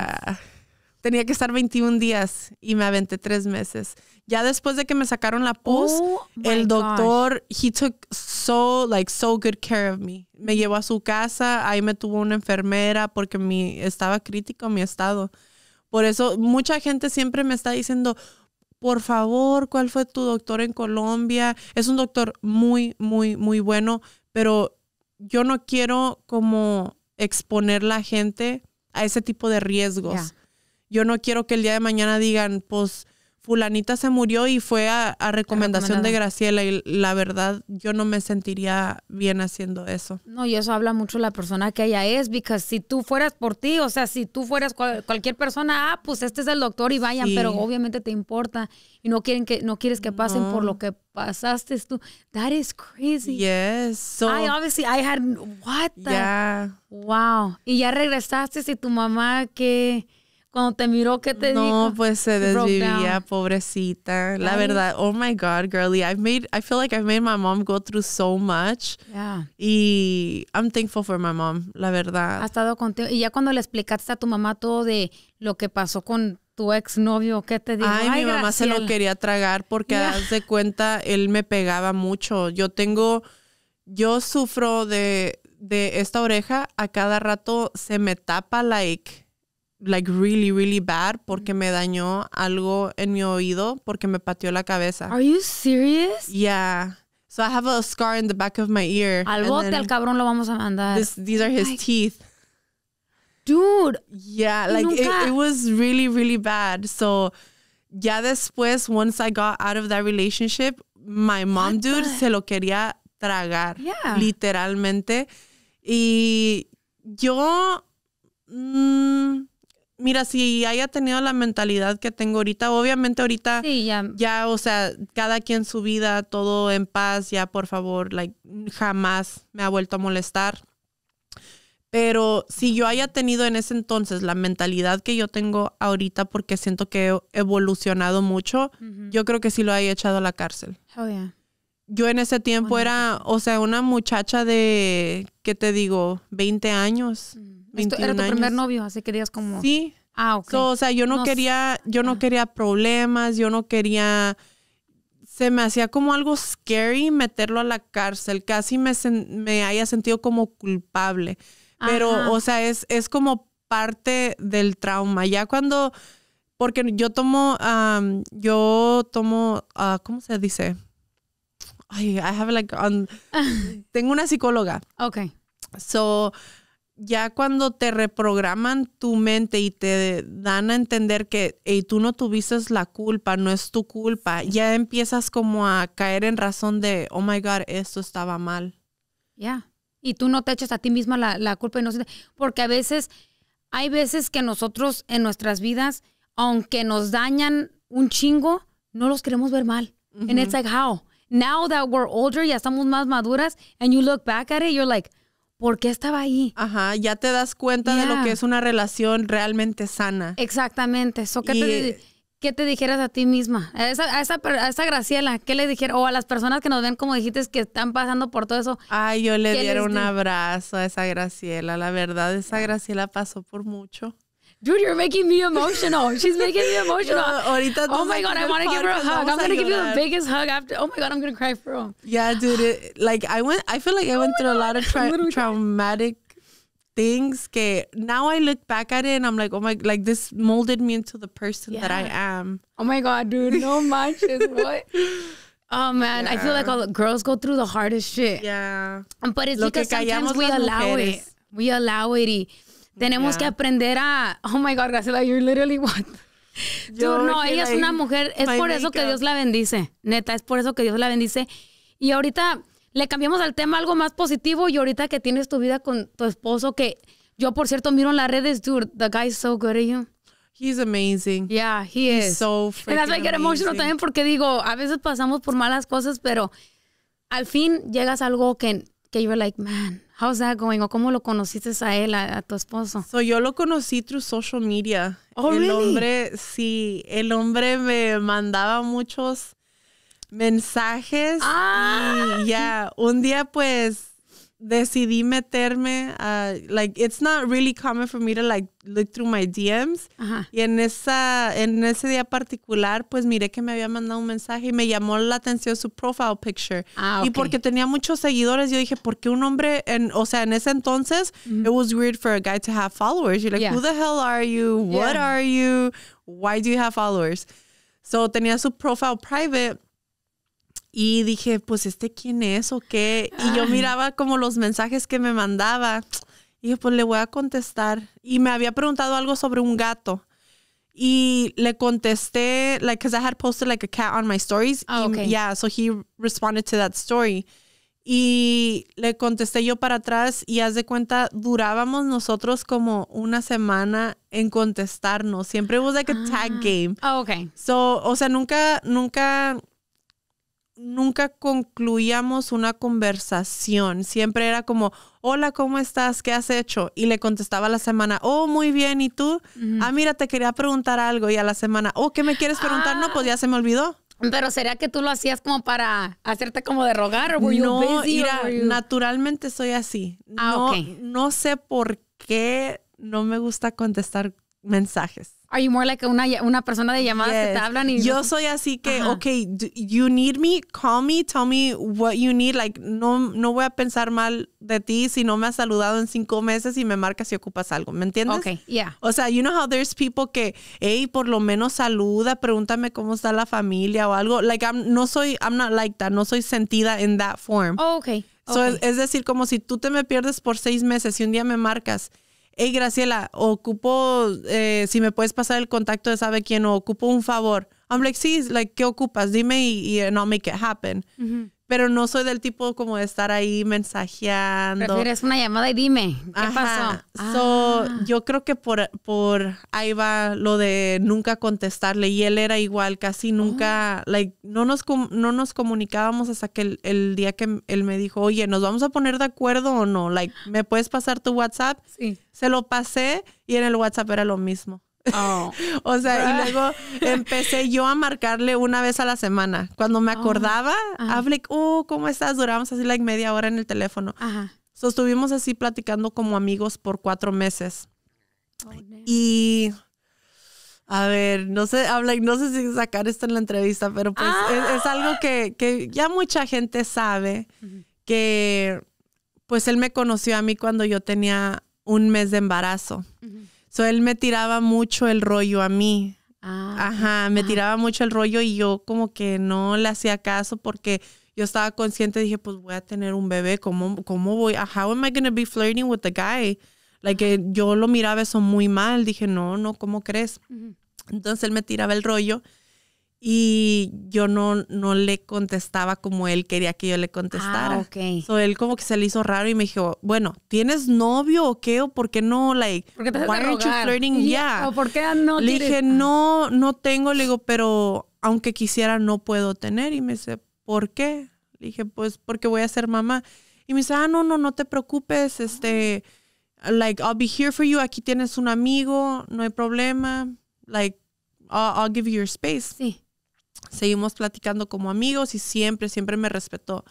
Tenía que estar 21 días y me aventé tres meses. Ya después de que me sacaron la pus, oh el doctor, he took so, like, so good care of me. Me llevó a su casa, ahí me tuvo una enfermera porque mi, estaba crítico mi estado. Por eso mucha gente siempre me está diciendo, por favor, ¿cuál fue tu doctor en Colombia? Es un doctor muy, muy, muy bueno, pero yo no quiero como exponer la gente a ese tipo de riesgos. Yo no quiero que el día de mañana digan, pues fulanita se murió y fue a, recomendación de Graciela y la verdad yo no me sentiría bien haciendo eso. No, y eso habla mucho la persona que ella es, porque si tú fueras por ti, o sea, si tú fueras cualquier persona, ah, pues este es el doctor y vayan, pero obviamente te importa y no quieren que no quieres que pasen por lo que pasaste tú. That is crazy. Yes. So, I obviously I had what the wow. Y ya regresaste y tu mamá que cuando te miró, ¿qué te dijo? No, pues se desvivía, pobrecita. La verdad, oh my God, girlie. I've made, I feel like I've made my mom go through so much. Yeah. Y I'm thankful for my mom, la verdad. Ha estado contigo. Y ya cuando le explicaste a tu mamá todo de lo que pasó con tu exnovio, ¿qué te dijo? Ay, mi mamá se lo quería tragar porque, yeah. haz de cuenta, él me pegaba mucho. Yo tengo, yo sufro de, de esta oreja, a cada rato se me tapa, like like really really bad porque mm. me dañó algo en mi oído porque me pateó la cabeza. Are you serious? Yeah. So I have a scar in the back of my ear. Al bote al cabrón lo vamos a mandar. these are his teeth. Dude. Yeah, like it, was really really bad. So ya después once I got out of that relationship, my mom dude se lo quería tragar. Yeah. Literalmente. Y yo mm, mira, si haya tenido la mentalidad que tengo ahorita, obviamente ahorita ya. o sea, cada quien su vida, todo en paz, ya por favor, like, jamás me ha vuelto a molestar. Pero si yo haya tenido en ese entonces la mentalidad que yo tengo ahorita porque siento que he evolucionado mucho, yo creo que sí lo haya echado a la cárcel. Oh, yeah. Yo en ese tiempo era, o sea, una muchacha de, ¿qué te digo? 20 años. ¿Era tu primer novio? Así querías como... Sí. Ah, ok. o sea, yo no, quería, yo no ah. quería problemas, yo no quería... Se me hacía como algo scary meterlo a la cárcel. Casi me, me haya sentido como culpable. Pero, o sea, es, es como parte del trauma. Ya cuando... Porque yo tomo... yo tomo... Ah, ¿Cómo se dice? Ay, I have like... Um, tengo una psicóloga. Ok. So ya cuando te reprograman tu mente y te dan a entender que y tú no tuviste la culpa, no es tu culpa, ya empiezas como a caer en razón de, oh my God, esto estaba mal. Ya. Y tú no te echas a ti misma la, culpa. Y no, porque a veces, hay veces que nosotros en nuestras vidas, aunque nos dañan un chingo, no los queremos ver mal. En -hmm. And it's like, how? Now that we're older, ya estamos más maduras, and you look back at it, you're like, ¿por qué estaba ahí? Ajá, ya te das cuenta de lo que es una relación realmente sana. Exactamente. So, ¿qué, eh, te, dijeras a ti misma? A esa, Graciela, ¿qué le dijeron? O a las personas que nos ven, como dijiste, que están pasando por todo eso. Ay, yo le diera un abrazo a esa Graciela. La verdad, esa Graciela pasó por mucho. dude, you're making me emotional. She's making me emotional. oh my god, I want to give her a hug. I'm gonna give you the biggest hug after. Oh my god, I'm gonna cry for him. Yeah, dude. It, like I went, I feel like I oh went through a lot of tra traumatic things Okay. now I look back at it and I'm like, oh my, like this molded me into the person yeah. that I am. Oh my God, dude, no matches. what? Oh man, yeah. I feel like all the girls go through the hardest shit. Yeah. But it's Lo because sometimes we allow mujeres. it. We allow it. Tenemos que aprender a, oh my God, Graciela, you're literally what? no, ella es una mujer, es por eso que Dios la bendice, neta, es por eso que Dios la bendice. Y ahorita le cambiamos al tema algo más positivo y ahorita que tienes tu vida con tu esposo, que yo por cierto miro en las redes, dude, the guy is so good at you. He's amazing. Yeah, he He's is. So freaking And that's why I get emotional también porque digo, a veces pasamos por malas cosas, pero al fin llegas a algo que que you were like, man, how's that going? ¿O cómo lo conociste a él, a, tu esposo? So, yo lo conocí through social media. Oh, el hombre, sí, el hombre me mandaba muchos mensajes. Ah. Y ya, un día pues decidí meterme a, like, it's not really common for me to, like, look through my DMs. Y en, esa, en ese día particular, pues miré que me había mandado un mensaje y me llamó la atención su profile picture. Ah, y porque tenía muchos seguidores, yo dije, ¿por qué un hombre, en, o sea, en ese entonces, mm-hmm. it was weird for a guy to have followers. You're like, who the hell are you? What are you? Why do you have followers? So tenía su profile private y dije, pues este quién es o qué. Y yo miraba como los mensajes que me mandaba. Y dije, pues le voy a contestar. Y me había preguntado algo sobre un gato. Y le contesté, like, because I had posted like a cat on my stories. Ah, y, yeah, so he responded to that story. Y le contesté yo para atrás y haz de cuenta, durábamos nosotros como una semana en contestarnos. Siempre was like a tag ah. game. Oh, okay. So, o sea, nunca, nunca nunca concluíamos una conversación. Siempre era como, hola, ¿cómo estás? ¿Qué has hecho? Y le contestaba la semana, oh, muy bien, ¿y tú? Ah, mira, te quería preguntar algo. Y a la semana, oh, ¿qué me quieres preguntar? No, pues ya se me olvidó. Pero ¿sería que tú lo hacías como para hacerte como de rogar? ¿O no, mira, naturalmente soy así. Ah, no sé por qué no me gusta contestar mensajes. Are you more like una, una persona de llamadas que te hablan? Y Yo soy así que, ok, you need me, call me, tell me what you need. Like, no, no voy a pensar mal de ti si no me has saludado en cinco meses y me marcas si ocupas algo. ¿Me entiendes? Ok, yeah. O sea, you know how there's people que, hey, por lo menos saluda, pregúntame cómo está la familia o algo. Like, I'm, no soy, I'm not like that. No soy sentida in that form. ok. Oh, okay. So, es, es decir, como si tú te me pierdes por seis meses y un día me marcas hey Graciela, ocupo, eh, si me puedes pasar el contacto de sabe quién, ocupo un favor. I'm like, sí, ¿qué ocupas? Dime y, eh, no I'll make it happen pero no soy del tipo como de estar ahí mensajeando. Prefieres una llamada y dime, ¿qué pasó? Ah. Yo creo que por, por ahí va lo de nunca contestarle. Y él era igual, casi nunca, oh. like, no nos, no nos comunicábamos hasta que el, el, día que él me dijo, oye, ¿nos vamos a poner de acuerdo o no? Like, ¿me puedes pasar tu WhatsApp? Sí. Se lo pasé y en el WhatsApp era lo mismo. Oh. o sea, y ah. luego empecé yo a marcarle una vez a la semana. Cuando me oh. acordaba, hablé, como oh, ¿cómo estás? Duramos así like media hora en el teléfono. Ajá. así platicando como amigos por cuatro meses. y a ver, no sé, like, no sé si sacar esto en la entrevista, pero pues ah. es, algo que, ya mucha gente sabe que pues él me conoció a mí cuando yo tenía un mes de embarazo. So, él me tiraba mucho el rollo a mí. Ah, Ajá, me tiraba mucho el rollo y yo como que no le hacía caso porque yo estaba consciente, dije, pues voy a tener un bebé, ¿cómo, cómo voy? How am I going to be flirting with the guy? Like, eh, yo lo miraba eso muy mal, dije, no, no, ¿cómo crees? Entonces él me tiraba el rollo y yo no, no le contestaba como él quería que yo le contestara. Ah, él como que se le hizo raro y me dijo, bueno, ¿tienes novio o qué? ¿O por qué no? Like, Porque te why aren't you flirting? ya por qué no? Le dije, ah. no, no tengo. Le digo, pero aunque quisiera no puedo tener. Y me dice, ¿por qué? Le dije, pues porque voy a ser mamá. Y me dice, ah, no, no, no te preocupes, este, like, I'll be here for you, aquí tienes un amigo, no hay problema, like, I'll, I'll give you your space. Sí. Seguimos platicando como amigos y siempre, siempre me respetó.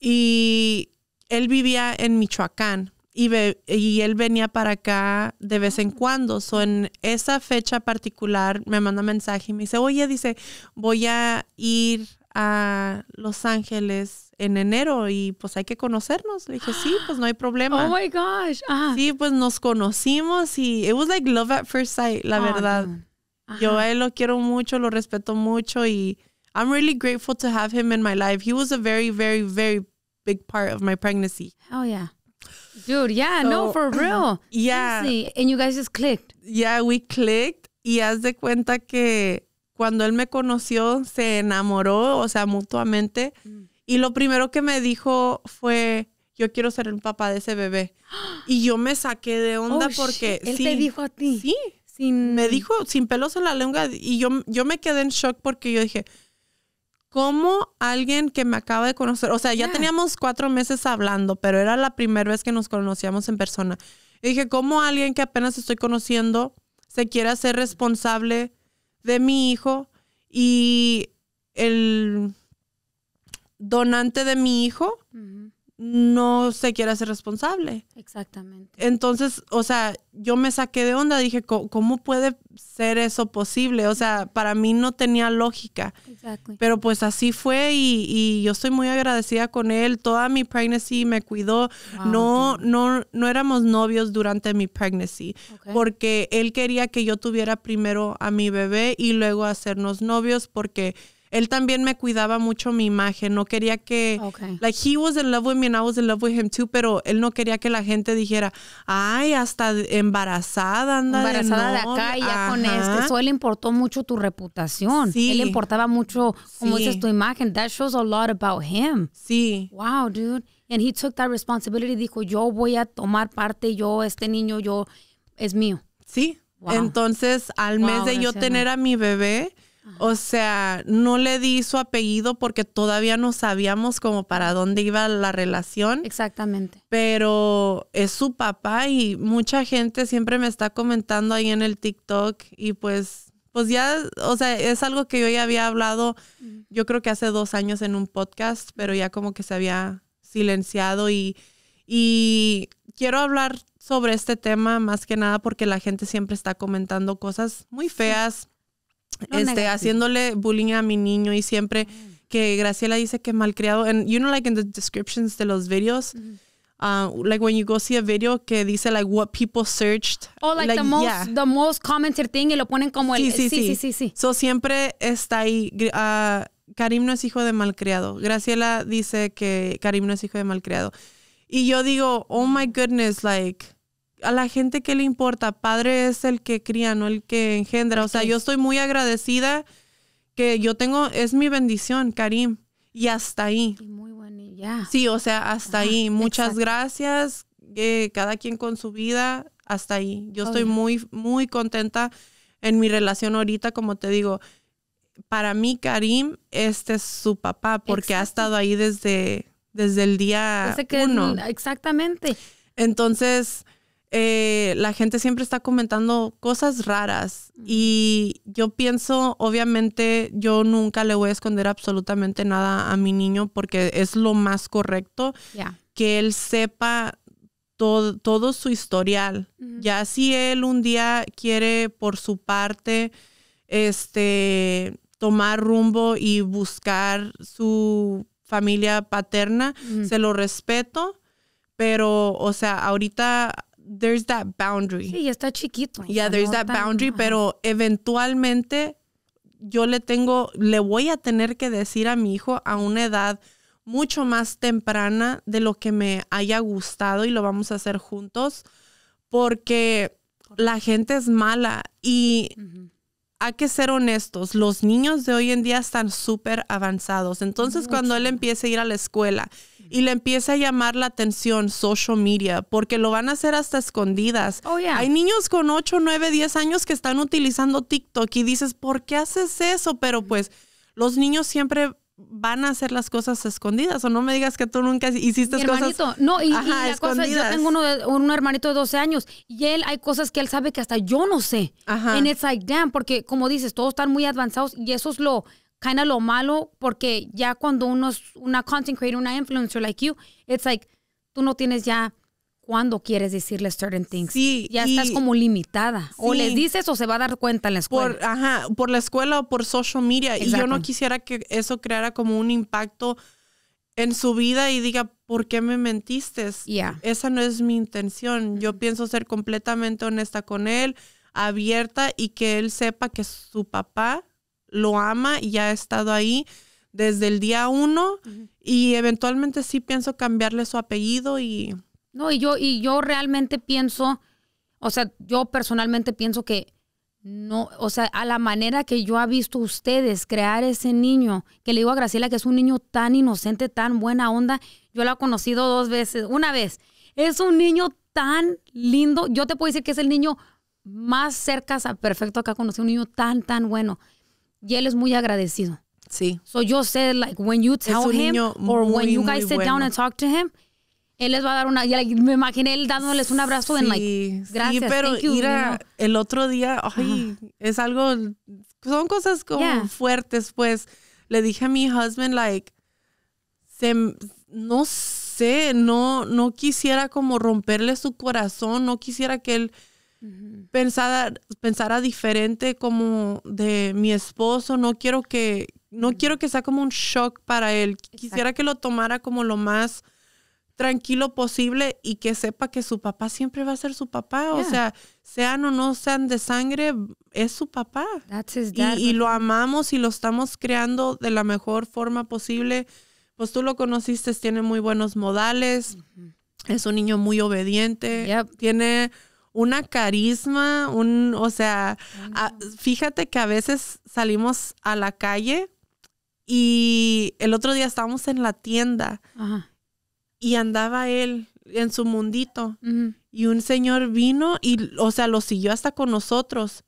Y él vivía en Michoacán y, y, él venía para acá de vez en ah. cuando. So, en esa fecha particular me manda mensaje y me dice, oye, dice, voy a ir a Los Ángeles en enero y pues hay que conocernos. Le dije, sí, pues no hay problema. Oh my gosh. Ah. Sí, pues nos conocimos y it was like love at first sight, la verdad. Yo a él lo quiero mucho, lo respeto mucho y I'm really grateful to have him in my life. He was a very, very, very big part of my pregnancy. Oh yeah. Dude, yeah, no, for real. Yeah. And you guys just clicked. Yeah, we clicked. Y haz de cuenta que cuando él me conoció, se enamoró, o sea, mutuamente. Mm. Y lo primero que me dijo fue, yo quiero ser el papá de ese bebé. Y yo me saqué de onda oh, porque... Shit. Él te dijo a ti. Sí, me dijo sin pelos en la lengua y yo, yo me quedé en shock porque yo dije, ¿cómo alguien que me acaba de conocer, o sea, ya ah. teníamos cuatro meses hablando, pero era la primera vez que nos conocíamos en persona. Y dije, ¿cómo alguien que apenas estoy conociendo se quiere hacer responsable de mi hijo y el donante de mi hijo? no se quiere hacer responsable. Exactamente. Entonces, o sea, yo me saqué de onda, dije, ¿cómo, puede ser eso posible? O sea, para mí no tenía lógica. Exacto. Pero pues así fue y, y, yo estoy muy agradecida con él. Toda mi pregnancy me cuidó. no, no, no éramos novios durante mi pregnancy porque él quería que yo tuviera primero a mi bebé y luego hacernos novios porque él también me cuidaba mucho mi imagen. No quería que, okay. like, he was in love with me and I was in love with him too, pero él no quería que la gente dijera, ay, hasta embarazada, anda Embarazada de, acá y ya con este. Eso le importó mucho tu reputación. Sí. Él le importaba mucho, como dices, tu imagen. That shows a lot about him. Sí. Wow, dude. And he took that responsibility. Dijo, yo voy a tomar parte, yo, este niño, yo, es mío. Sí. Entonces, al mes de yo tener a mi bebé, o sea, no le di su apellido porque todavía no sabíamos como para dónde iba la relación. Exactamente. Pero es su papá y mucha gente siempre me está comentando ahí en el TikTok y pues, pues ya, o sea, es algo que yo ya había hablado, yo creo que hace dos años en un podcast, pero ya como que se había silenciado y, y quiero hablar sobre este tema más que nada porque la gente siempre está comentando cosas muy feas. Este, haciéndole bullying a mi niño y siempre que Graciela dice que es malcriado. And you know, like in the descriptions de los videos, uh, like when you go see a video que dice like what people searched oh, like, the most the most commented thing y lo ponen como el sí sí sí sí, So siempre está ahí uh, Karim no es hijo de malcriado Graciela dice que Karim no es hijo de malcriado y yo digo oh my goodness like a la gente que le importa, padre es el que cría, no el que engendra. O sea, yo estoy muy agradecida que yo tengo, es mi bendición, Karim. Y hasta ahí. muy bueno, ya. Sí, o sea, hasta ahí. Muchas gracias. Eh, cada quien con su vida, hasta ahí. Yo estoy muy, muy contenta en mi relación ahorita, como te digo. Para mí, Karim, este es su papá, porque ha estado ahí desde, desde el día que uno. Exactamente. Entonces, eh, la gente siempre está comentando cosas raras y yo pienso, obviamente, yo nunca le voy a esconder absolutamente nada a mi niño porque es lo más correcto que él sepa todo, todo su historial. Ya si él un día quiere por su parte, este, tomar rumbo y buscar su familia paterna, se lo respeto, pero, o sea, ahorita there's that boundary. Sí, está chiquito. Yeah, there's that boundary, pero eventualmente yo le tengo, le voy a tener que decir a mi hijo a una edad mucho más temprana de lo que me haya gustado y lo vamos a hacer juntos porque la gente es mala y hay que ser honestos, los niños de hoy en día están súper avanzados. Entonces cuando él empiece a ir a la escuela y le empieza a llamar la atención social media, porque lo van a hacer hasta escondidas. Oh, hay niños con 8, 9, 10 años que están utilizando TikTok y dices, ¿por qué haces eso? Pero pues los niños siempre van a hacer las cosas escondidas o no me digas que tú nunca hiciste cosas cosas no y, la cosa, yo tengo uno un hermanito de 12 años y él hay cosas que él sabe que hasta yo no sé en it's damn porque como dices todos están muy avanzados y eso es lo kind lo malo, porque ya cuando uno es una content creator, una influencer like you, it's like, tú no tienes ya cuándo quieres decirle certain things. ya estás como limitada. o le dices o se va a dar cuenta en la escuela. Por, ajá, por la escuela o por social media. Y yo no quisiera que eso creara como un impacto en su vida y diga, ¿por qué me mentiste? Esa no es mi intención. Yo mm-hmm. pienso ser completamente honesta con él, abierta y que él sepa que su papá lo ama y ya ha estado ahí desde el día uno y eventualmente sí pienso cambiarle su apellido y... No, y yo, y yo realmente pienso, o sea, yo personalmente pienso que no, o sea, a la manera que yo ha visto ustedes crear ese niño, que le digo a Graciela que es un niño tan inocente, tan buena onda, yo lo he conocido dos veces, una vez, es un niño tan lindo, yo te puedo decir que es el niño más cerca a perfecto acá conocido, un niño tan, tan bueno y él es muy agradecido. Sí. So yo sé, like, when you tell him or when you guys sit down and talk to him, él les va a dar una, me imaginé él dándoles un abrazo like, gracias, sí, pero thank el otro día, ay, es algo, son cosas como fuertes, pues. Le dije a mi husband, like, se, no sé, no, no quisiera como romperle su corazón, no quisiera que él pensara diferente como de mi esposo, no quiero que, no quiero que sea como un shock para él. Quisiera que lo tomara como lo más tranquilo posible y que sepa que su papá siempre va a ser su papá. O sea, sean o no sean de sangre, es su papá. y, lo amamos y lo estamos creando de la mejor forma posible. Pues tú lo conociste, tiene muy buenos modales, es un niño muy obediente, tiene una carisma, un, o sea, fíjate que a veces salimos a la calle y el otro día estábamos en la tienda y andaba él en su mundito y un señor vino y, o sea, lo siguió hasta con nosotros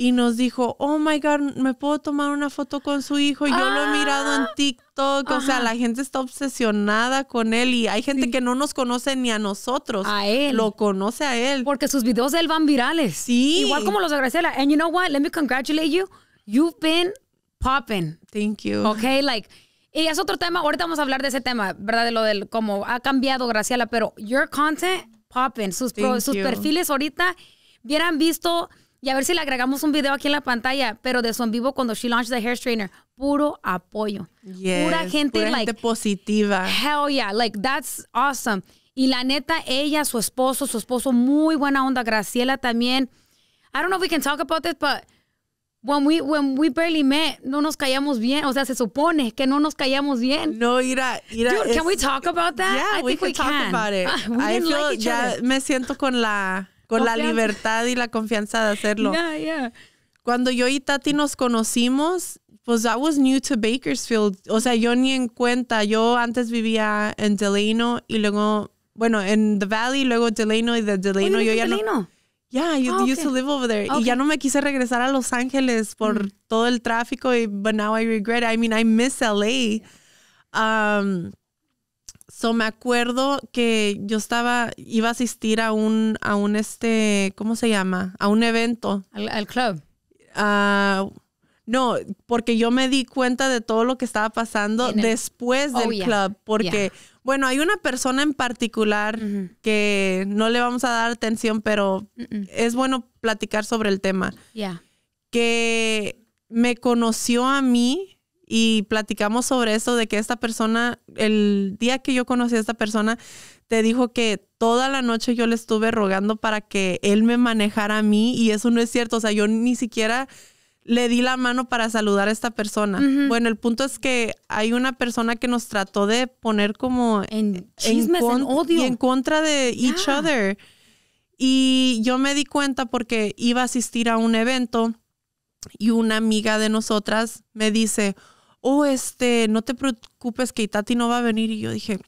y nos dijo, oh my God, ¿me puedo tomar una foto con su hijo? Y Yo lo he ah. mirado en TikTok. O sea, la gente está obsesionada con él y hay gente que no nos conoce ni a nosotros. A él. Lo conoce a él. Porque sus videos de él van virales. Sí. Igual como los de Graciela. And you know what? Let me congratulate you. You've been popping. Thank you. Okay, like... Y es otro tema, ahorita vamos a hablar de ese tema, ¿verdad? De lo del cómo ha cambiado Graciela, pero your content popping, sus, sus perfiles ahorita hubieran visto y a ver si le agregamos un video aquí en la pantalla, pero de su en vivo cuando she launched the hair straightener. Puro apoyo. pura gente, like, positiva. Hell yeah, like that's awesome. Y la neta, ella, su esposo, su esposo, muy buena onda. Graciela también. I don't know if we can talk about this, but when we, when we barely met, no nos callamos bien. O sea, se supone que no nos callamos bien. No, Ira, Ira. Dude, can we talk about that? Yeah, I we can talk about it. I feel, like ya me siento con la con la libertad y la confianza de hacerlo. Cuando yo y Tati nos conocimos, pues I was new to Bakersfield. O sea, yo ni en cuenta. Yo antes vivía en Delano y luego, bueno, en The Valley, luego Delano y de Delano. Yo ya Delano? Yeah, I ah, used to live over there. Y ya no me quise regresar a Los Ángeles por mm. todo el tráfico y but now I regret. It. I mean, I miss LA. Um, So me acuerdo que yo estaba, iba a asistir a un, a un este, ¿cómo se llama? A un evento. Al, club. Ah, no, porque yo me di cuenta de todo lo que estaba pasando después del oh, club, porque, bueno, hay una persona en particular que no le vamos a dar atención, pero es bueno platicar sobre el tema. Yeah. Que me conoció a mí y platicamos sobre eso de que esta persona, el día que yo conocí a esta persona, te dijo que toda la noche yo le estuve rogando para que él me manejara a mí y eso no es cierto, o sea, yo ni siquiera le di la mano para saludar a esta persona. Bueno, el punto es que hay una persona que nos trató de poner como en, contra de each other. Y yo me di cuenta porque iba a asistir a un evento y una amiga de nosotras me dice, oh, este, no te preocupes que Itati no va a venir. Y yo dije,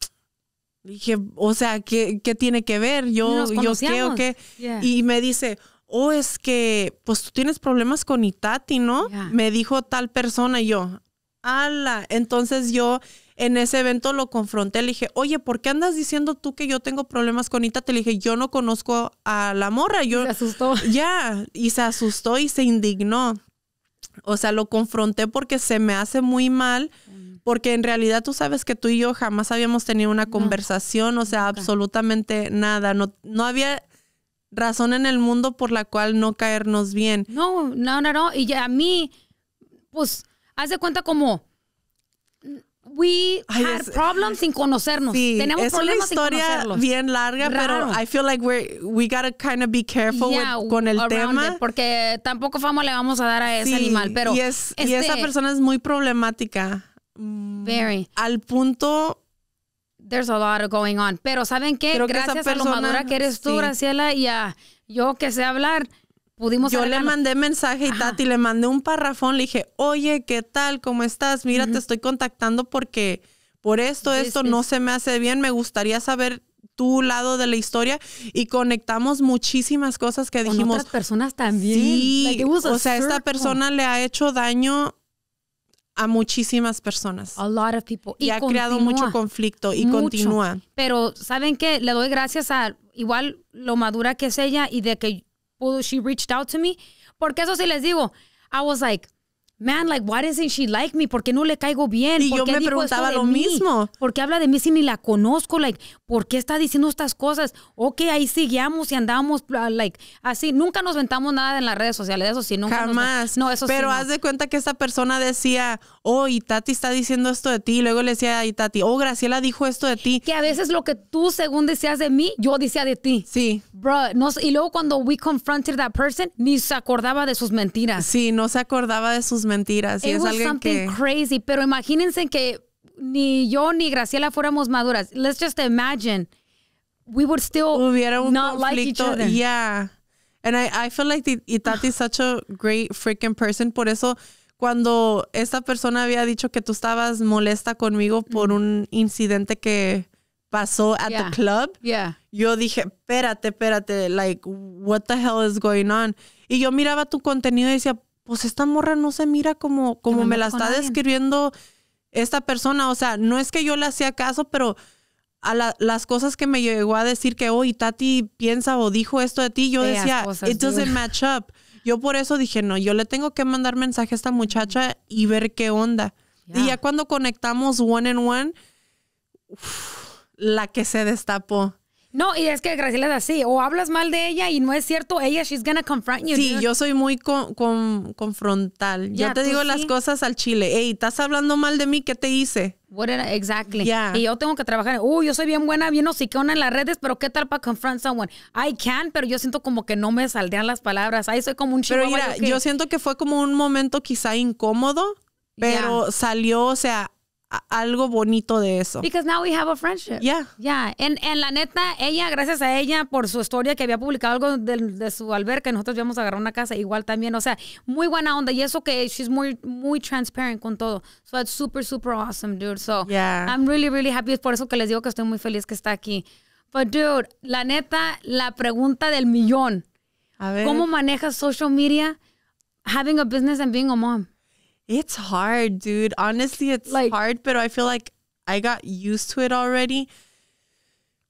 dije, o sea, ¿qué, qué tiene que ver? Yo, yo creo o Y me dice, o oh, es que, pues tú tienes problemas con Itati, ¿no? Me dijo tal persona y yo, ala. Entonces yo en ese evento lo confronté, le dije, oye, ¿por qué andas diciendo tú que yo tengo problemas con Itati? Le dije, yo no conozco a la morra. Yo, se asustó. Ya, y se asustó y se indignó. O sea, lo confronté porque se me hace muy mal, porque en realidad tú sabes que tú y yo jamás habíamos tenido una conversación, o sea, absolutamente nada. No, había razón en el mundo por la cual no caernos bien. No, no, no, no. Y ya a mí, pues, haz de cuenta como we had problems sin conocernos. Tenemos es problemas una historia sin conocerlos. bien larga, pero I feel like we're, we gotta kind of be careful con el tema. porque tampoco fama le vamos a dar a ese animal, pero... Y, esa este persona es muy problemática. Mm, Very. Al punto there's a lot going on. Pero ¿saben qué? Creo Gracias persona, a lo madura que eres tú, Graciela, y a yo que sé hablar, yo le mandé mensaje y Tati le mandé un parrafón, le dije, oye, ¿qué tal? ¿Cómo estás? Mira, te estoy contactando porque por esto, esto no se me hace bien, me gustaría saber tu lado de la historia y conectamos muchísimas cosas que dijimos. otras personas también. Sí, o sea, esta persona le ha hecho daño a muchísimas personas. A lot Y, ha creado mucho conflicto y continúa. Pero, ¿saben qué? Le doy gracias a igual lo madura que es ella y de que pudo, she reached out to me. Porque eso sí les digo, I was like, man, like, why doesn't she like me? ¿Por qué no le caigo bien? Y yo me preguntaba lo mismo. ¿Por qué habla de mí si ni la conozco? Like, ¿por qué está diciendo estas cosas? Ok, ahí seguíamos y andamos ah, like, así. Nunca nos ventamos nada en las redes sociales, eso sí, nunca. Jamás. No, eso Pero sí, haz de cuenta que esta persona decía, oh, Itati está diciendo esto de ti. luego le decía a Itati, oh, Graciela dijo esto de ti. Que a veces lo que tú, según decías de mí, yo decía de ti. Sí. Bro, y luego cuando we confronted that person, ni se acordaba de sus mentiras. Sí, no se acordaba de sus mentiras. Y es algo something crazy, pero imagínense que ni yo ni Graciela fuéramos maduras. Let's just imagine. We would still not like each Yeah. And I, I feel like Itati is such a great freaking person. Por eso cuando esta persona había dicho que tú estabas molesta conmigo por mm. un incidente que pasó at el club, yo dije, espérate, espérate, like, what the hell is going on? Y yo miraba tu contenido y decía, pues esta morra no se mira como, como me, la está describiendo esta persona. O sea, no es que yo le hacía caso, pero a las cosas que me llegó a decir que, hoy Tati piensa o dijo esto de ti, yo decía, entonces it doesn't match up. Yo por eso dije, no, yo le tengo que mandar mensaje a esta muchacha y ver qué onda. Y ya cuando conectamos one on one, la que se destapó. No, y es que Graciela es así. O hablas mal de ella y no es cierto, ella, she's gonna confront you. Sí, yo soy muy con, confrontal. yo te digo las cosas al chile. Ey, estás hablando mal de mí, ¿qué te hice? What exactly. Y yo tengo que trabajar. uy, yo soy bien buena, bien hocicona en las redes, pero ¿qué tal para confront someone? I can, pero yo siento como que no me saldean las palabras. Ahí soy como un chico. Pero mira, yo, siento que fue como un momento quizá incómodo, pero salió, o sea, algo bonito de eso. Because now we have a friendship. Yeah. Yeah. En, en la neta, ella, gracias a ella por su historia que había publicado algo de, su alberca, nosotros íbamos a agarrar una casa igual también. O sea, muy buena onda. Y eso que she's muy, muy transparent con todo. So it's super, super awesome, dude. So I'm really, really happy. Es por eso que les digo que estoy muy feliz que está aquí. But dude, la neta, la pregunta del millón. A ver. ¿Cómo manejas social media, having a business and being a mom? It's hard, dude. Honestly, it's hard, but I feel like I got used to it already.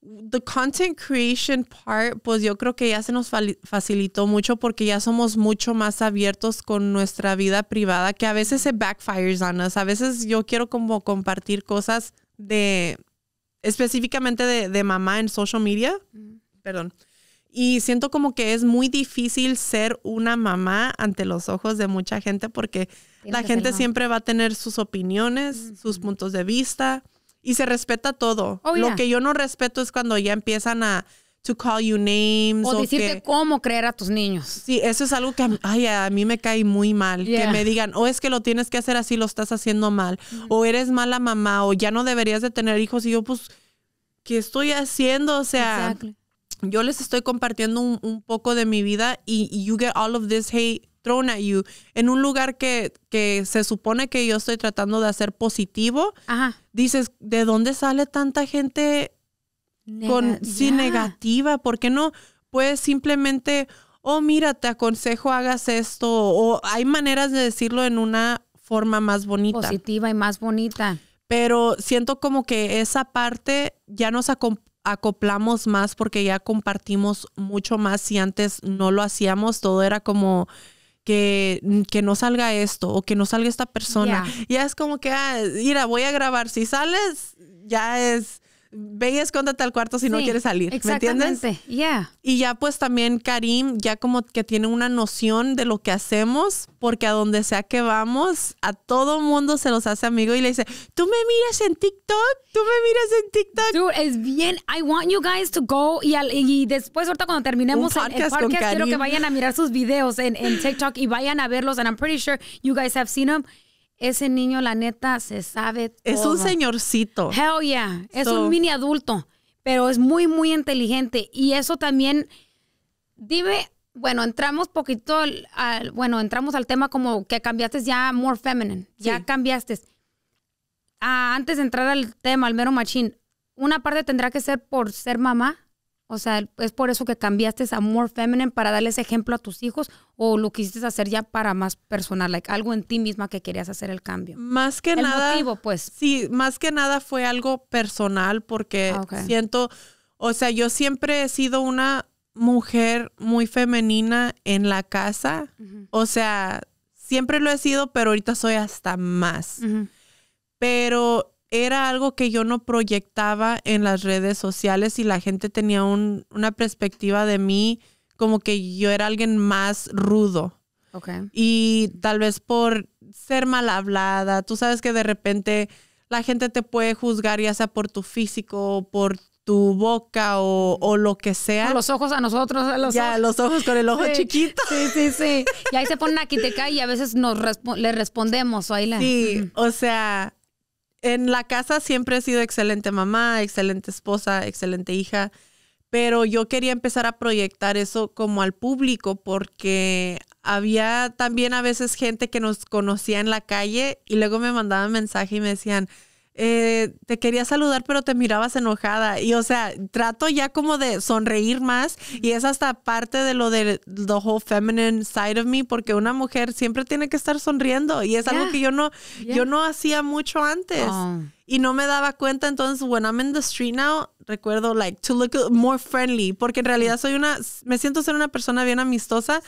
The content creation part, pues yo creo que ya se nos facilitó mucho porque ya somos mucho más abiertos con nuestra vida privada, que a veces se backfires on us. A veces yo quiero como compartir cosas de específicamente de, mamá en social media. Mm. Perdón y siento como que es muy difícil ser una mamá ante los ojos de mucha gente porque la gente siempre va a tener sus opiniones, sus puntos de vista y se respeta todo. Oh, lo que yo no respeto es cuando ya empiezan a to call you names o, decirte cómo creer a tus niños. Sí, eso es algo que a mí me cae muy mal, que me digan, "O oh, es que lo tienes que hacer así, lo estás haciendo mal, o eres mala mamá o ya no deberías de tener hijos." Y yo pues ¿qué estoy haciendo? O sea, yo les estoy compartiendo un, poco de mi vida y, you get all of this hate thrown at you en un lugar que, que se supone que yo estoy tratando de hacer positivo. Ajá. Dices, ¿de dónde sale tanta gente con negativa? ¿Por qué no puedes simplemente, oh, mira, te aconsejo hagas esto? O hay maneras de decirlo en una forma más bonita. Positiva y más bonita. Pero siento como que esa parte ya nos acompaña acoplamos más porque ya compartimos mucho más si antes no lo hacíamos, todo era como que, que no salga esto o que no salga esta persona. Ya es como que, ah, mira, voy a grabar, si sales, ya es ve y escóndete al cuarto si no quieres salir. Exactamente. entiendes? Y ya pues también Karim ya como que tiene una noción de lo que hacemos, porque a donde sea que vamos, a todo mundo se los hace amigo y le dice, tú me miras en TikTok, tú me miras en TikTok. Dude, es bien, I want you guys to go y, después ahorita cuando terminemos el, podcast, quiero que vayan a mirar sus videos en, en TikTok y vayan a verlos and I'm pretty sure you guys have seen them ese niño, la neta, se sabe todo. Es un señorcito. Hell yeah. Es un mini adulto, pero es muy, muy inteligente. Y eso también, dime, bueno, entramos poquito, al, bueno, entramos al tema como que cambiaste ya more feminine. Ya cambiaste. Ah, antes de entrar al tema, al mero machín, una parte tendrá que ser por ser mamá. O sea, es por eso que cambiaste a More Feminine para darles ejemplo a tus hijos o lo quisiste hacer ya para más personal, algo en ti misma que querías hacer el cambio. Más que el nada. Motivo, pues. Sí, más que nada fue algo personal porque ah, siento, o sea, yo siempre he sido una mujer muy femenina en la casa. O sea, siempre lo he sido, pero ahorita soy hasta más. Pero era algo que yo no proyectaba en las redes sociales y la gente tenía una perspectiva de mí como que yo era alguien más rudo. Y tal vez por ser mal hablada, tú sabes que de repente la gente te puede juzgar ya sea por tu físico, por tu boca o, lo que sea. O los ojos a nosotros. A los ya, los ojos con el ojo chiquito. Sí, sí, sí. Y ahí se pone aquí te cae y a veces nos le respondemos. O Sí, o sea, en la casa siempre he sido excelente mamá, excelente esposa, excelente hija, pero yo quería empezar a proyectar eso como al público porque había también a veces gente que nos conocía en la calle y luego me mandaban mensaje y me decían, eh, te quería saludar, pero te mirabas enojada. Y o sea, trato ya como de sonreír más y es hasta parte de lo de the whole feminine side of me, porque una mujer siempre tiene que estar sonriendo y es algo que yo no, yo no hacía mucho antes. Oh. Y no me daba cuenta, entonces, when I'm in the street now, recuerdo, like, to look more friendly, porque en realidad soy una, me siento ser una persona bien amistosa,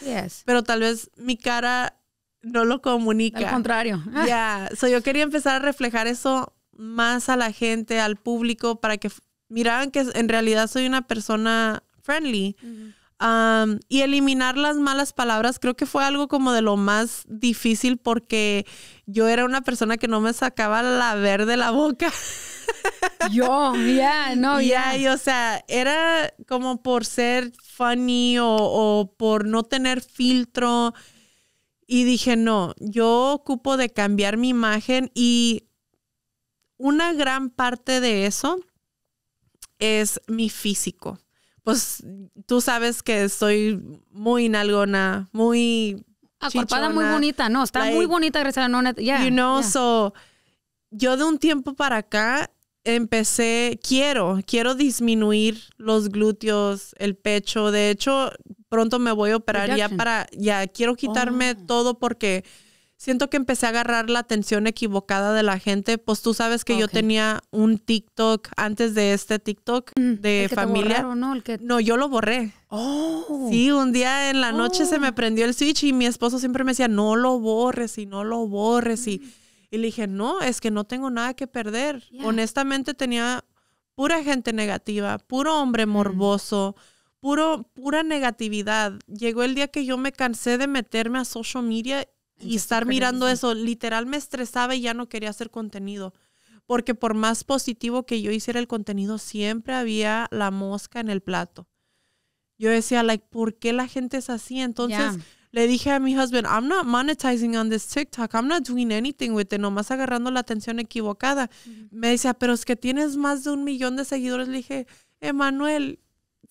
pero tal vez mi cara no lo comunica. Al contrario. Ya, yeah. yo quería empezar a reflejar eso más a la gente, al público, para que miraran que en realidad soy una persona friendly. y eliminar las malas palabras creo que fue algo como de lo más difícil porque yo era una persona que no me sacaba la ver de la boca. Yo, ya, yeah, no, ya. Yeah. o sea, era como por ser funny o, por no tener filtro. Y dije, no, yo ocupo de cambiar mi imagen y una gran parte de eso es mi físico. Pues tú sabes que estoy muy nalgona, muy... Acorpada muy bonita, no, está muy bonita a no, ya you know, so yo de un tiempo para acá empecé, quiero, quiero disminuir los glúteos, el pecho. De hecho, pronto me voy a operar ya para, ya quiero quitarme oh. todo porque siento que empecé a agarrar la atención equivocada de la gente. Pues tú sabes que yo tenía un TikTok antes de este TikTok mm, de familia. ¿no? yo lo borré. Oh. Sí, un día en la noche se me oh. prendió el switch y mi esposo siempre me decía, no lo borres y no lo borres. Y, mm. le dije, no, es que no tengo nada que perder. Honestamente tenía pura gente negativa, puro hombre mm. morboso. Puro, pura negatividad. Llegó el día que yo me cansé de meterme a social media y estar mirando eso, literal me estresaba y ya no quería hacer contenido. Porque por más positivo que yo hiciera el contenido, siempre había la mosca en el plato. Yo decía, like, ¿por qué la gente es así? Entonces le dije a mi husband, I'm not monetizing on this TikTok. I'm not doing anything with it. Nomás agarrando la atención equivocada. Me decía, pero es que tienes más de un millón de seguidores. Le dije, Emanuel,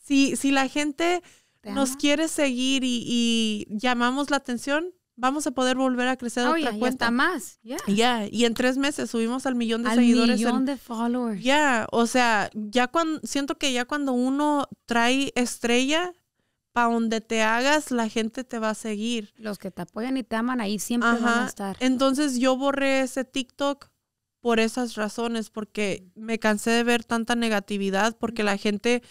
si, si la gente nos quiere seguir y, y llamamos la atención, vamos a poder volver a crecer oh, otra cuesta cuenta. más, ya. y en tres meses subimos al millón de seguidores. Al millón de followers. Ya, o sea, ya cuando, siento que ya cuando uno trae estrella, para donde te hagas, la gente te va a seguir. Los que te apoyan y te aman ahí siempre van a estar. Entonces yo borré ese TikTok por esas razones, porque mm. me cansé de ver tanta negatividad, porque la gente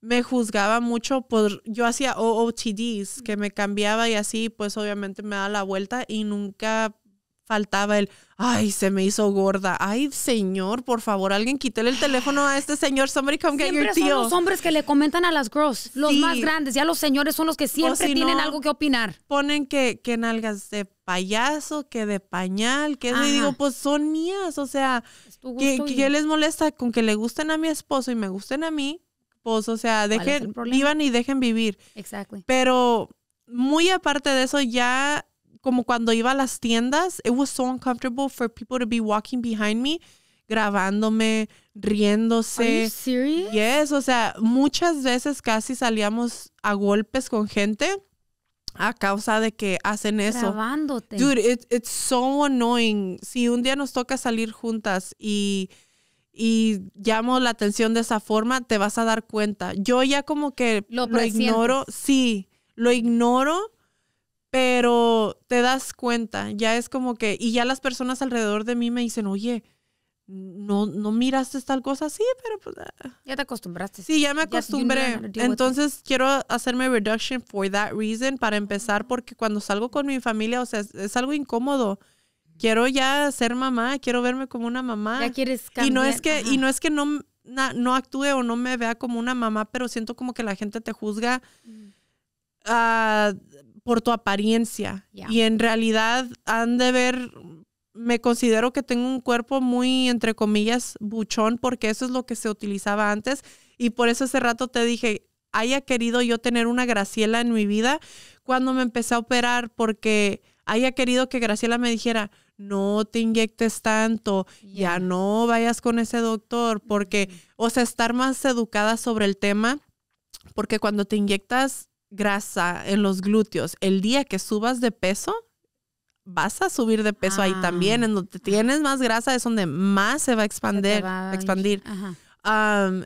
me juzgaba mucho por, yo hacía OOTDs, que me cambiaba y así, pues obviamente me daba la vuelta y nunca faltaba el, ay, se me hizo gorda, ay, señor, por favor, alguien quítele el teléfono a este señor, somebody come get your tío. son los hombres que le comentan a las girls, los más grandes, ya los señores son los que siempre tienen algo que opinar. Ponen que, que nalgas de payaso, que de pañal, que digo, pues son mías, o sea, ¿qué les molesta con que le gusten a mi esposo y me gusten a mí, o sea, dejen, vivan y dejen vivir. Exactly. Pero muy aparte de eso, ya como cuando iba a las tiendas, it was so uncomfortable for people to be walking behind me, grabándome, riéndose. Are you serious? Yes, o sea, muchas veces casi salíamos a golpes con gente a causa de que hacen eso. Grabándote. Dude, it, it's so annoying. Si un día nos toca salir juntas y y llamo la atención de esa forma, te vas a dar cuenta. Yo ya como que lo, ignoro, sí, lo ignoro, pero te das cuenta, ya es como que, y ya las personas alrededor de mí me dicen, oye, no, no miraste tal cosa, así, pero pues... Ah. Ya te acostumbraste. Sí, ya me acostumbré. Entonces quiero hacerme reduction for that reason para empezar, porque cuando salgo con mi familia, o sea, es algo incómodo quiero ya ser mamá, quiero verme como una mamá. quieres Y no es que, y no es que no, no actúe o no me vea como una mamá, pero siento como que la gente te juzga mm. ah, por tu apariencia. Y en realidad han de ver, me considero que tengo un cuerpo muy, entre comillas, buchón, porque eso es lo que se utilizaba antes. Y por eso hace rato te dije, haya querido yo tener una Graciela en mi vida cuando me empecé a operar, porque haya querido que Graciela me dijera, no te inyectes tanto, ya no vayas con ese doctor, porque, o sea, estar más educada sobre el tema, porque cuando te inyectas grasa en los glúteos, el día que subas de peso, vas a subir de peso ahí también, ah. en donde tienes más grasa es donde más se va a expandir, expandir.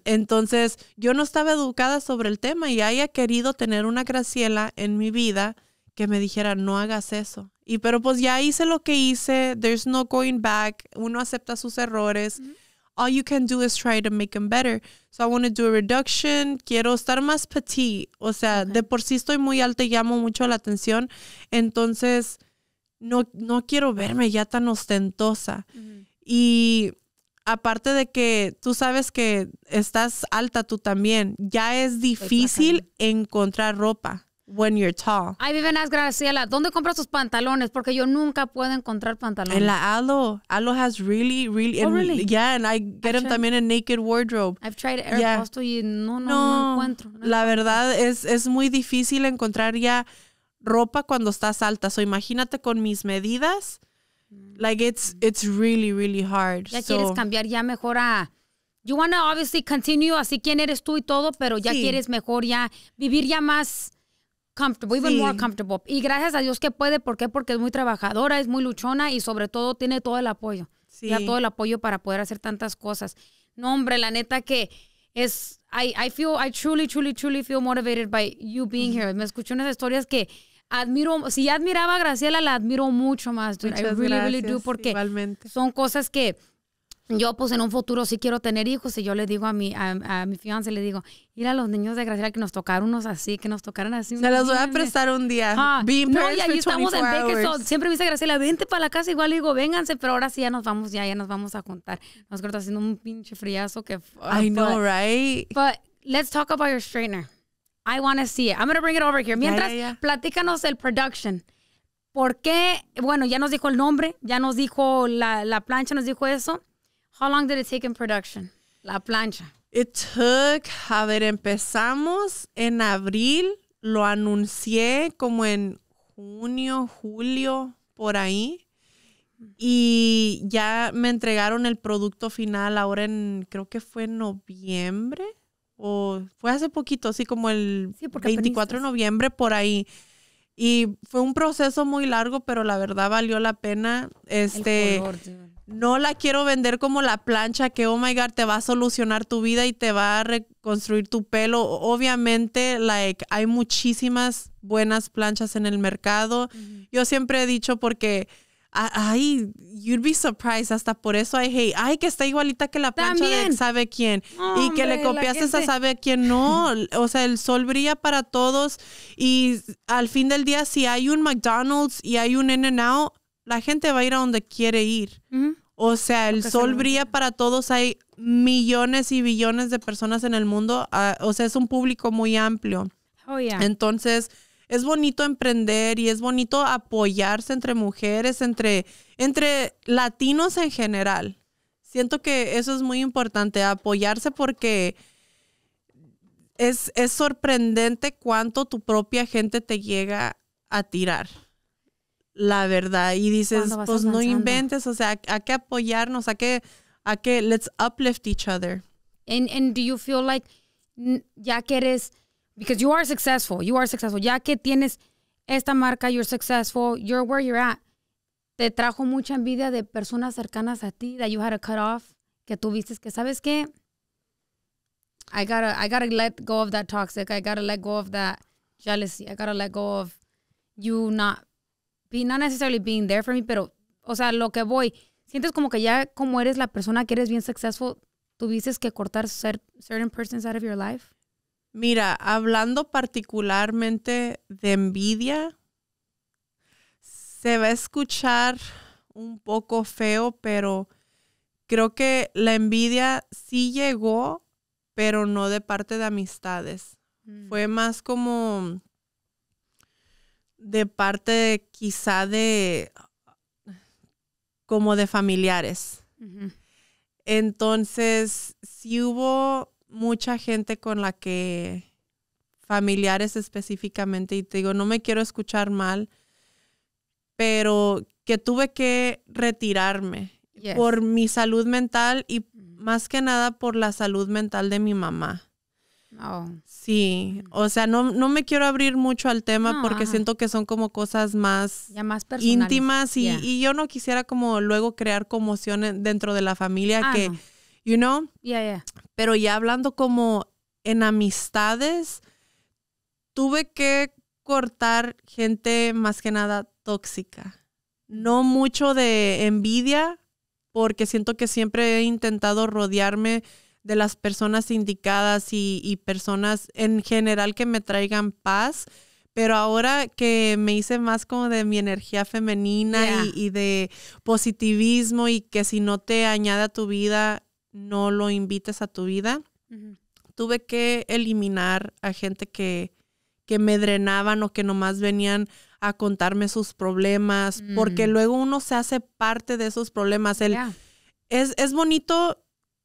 entonces, yo no estaba educada sobre el tema y haya querido tener una Graciela en mi vida que me dijera, no hagas eso. Y pero pues ya hice lo que hice, there's no going back, uno acepta sus errores. All you can do is try to make them better. So I want to do a reduction, quiero estar más petit, o sea, de por sí estoy muy alta y llamo mucho la atención, entonces no, no quiero verme ya tan ostentosa. Y aparte de que tú sabes que estás alta tú también, ya es difícil encontrar ropa when you're tall. Ay, vivenas, Graciela, ¿dónde compras tus pantalones? Porque yo nunca puedo encontrar pantalones. En la Alo. Alo has really, really. Oh, yeah, and I get them también en Naked Wardrobe. I've tried Air y no, no, encuentro. la verdad es, es muy difícil encontrar ya ropa cuando estás alta. So imagínate con mis medidas. Mm. Like it's it's really really hard. Ya quieres cambiar ya mejor a You wanna obviously continue así quién eres tú y todo, pero ya quieres mejor ya vivir ya más comfortable, even more comfortable. Y gracias a Dios que puede, ¿por qué? Porque es muy trabajadora, es muy luchona y sobre todo tiene todo el apoyo. Sí. Ya todo el apoyo para poder hacer tantas cosas. No, hombre, la neta que es I, feel I truly truly truly feel motivated by you being here. Me escuché unas historias que admiro, si ya admiraba a Graciela la admiro mucho más. Dude. I really really do porque son cosas que yo pues en un futuro sí quiero tener hijos y yo le digo a mi, a, mi fiance, le digo, ir a los niños de Graciela que nos tocaron unos así, que nos tocaron así. Se los voy a prestar un día. no, y ahí estamos en Siempre me dice Graciela, vente para la casa, igual digo, vénganse, pero ahora sí ya nos vamos, ya, ya nos vamos a juntar. nos está haciendo un pinche friazo que... Ah, I know, right? But let's talk about your straightener. I want to see it. I'm going bring it over here. Mientras, platícanos el production. ¿Por qué? Bueno, ya nos dijo el nombre, ya nos dijo la plancha, nos dijo eso How long did it take in production? La plancha. It took, a ver, empezamos en abril, lo anuncié como en junio, julio, por ahí. Y ya me entregaron el producto final ahora en, creo que fue noviembre, o fue hace poquito, así como el 24 de noviembre, por ahí. Y fue un proceso muy largo, pero la verdad valió la pena. Este, no la quiero vender como la plancha que, oh my God, te va a solucionar tu vida y te va a reconstruir tu pelo. Obviamente, like, hay muchísimas buenas planchas en el mercado. Yo siempre he dicho porque ay, you'd be surprised, hasta por eso hay hate. Ay, que está igualita que la plancha de sabe quién. y que le copiaste esa a sabe quién no. O sea, el sol brilla para todos. Y al fin del día, si hay un McDonald's y hay un In-N-Out, la gente va a ir a donde quiere ir. O sea, el sol brilla para todos. Hay millones y billones de personas en el mundo. Ah, o sea, es un público muy amplio. Oh, yeah. Entonces es bonito emprender y es bonito apoyarse entre mujeres, entre, entre latinos en general. Siento que eso es muy importante, apoyarse porque es, es sorprendente cuánto tu propia gente te llega a tirar la verdad y dices, pues no inventes, o sea, hay, que apoyarnos, hay que, hay que, let's uplift each other. And, and do you feel like, ya que eres because you are successful, you are successful. Ya que tienes esta marca, you're successful, you're where you're at. Te trajo mucha envidia de personas cercanas a ti that you had to cut off, que tuviste que, ¿sabes qué? I gotta, I gotta let go of that toxic. I gotta let go of that jealousy. I gotta let go of you not, be, not necessarily being there for me, pero, o sea, lo que voy, sientes como que ya como eres la persona que eres bien successful, tuviste que cortar certain persons out of your life? Mira, hablando particularmente de envidia, se va a escuchar un poco feo, pero creo que la envidia sí llegó, pero no de parte de amistades. Mm. Fue más como de parte quizá de como de familiares. Entonces, sí hubo mucha gente con la que familiares específicamente, y te digo, no me quiero escuchar mal, pero que tuve que retirarme por mi salud mental y mm. más que nada por la salud mental de mi mamá. Oh. Sí, mm. o sea, no, no, me quiero abrir mucho al tema porque siento que son como cosas más, íntimas y, yo no quisiera como luego crear conmociones dentro de la familia ah, que, you know, yeah, yeah. Pero ya hablando como en amistades, tuve que cortar gente más que nada tóxica. No mucho de envidia, porque siento que siempre he intentado rodearme de las personas indicadas y, personas en general que me traigan paz. Pero ahora que me hice más como de mi energía femenina y, y, de positivismo y que si no te añade a tu vida, no lo invites a tu vida. Tuve que eliminar a gente que, que me drenaban o que nomás venían a contarme sus problemas, porque mm. luego uno se hace parte de esos problemas. es, es, bonito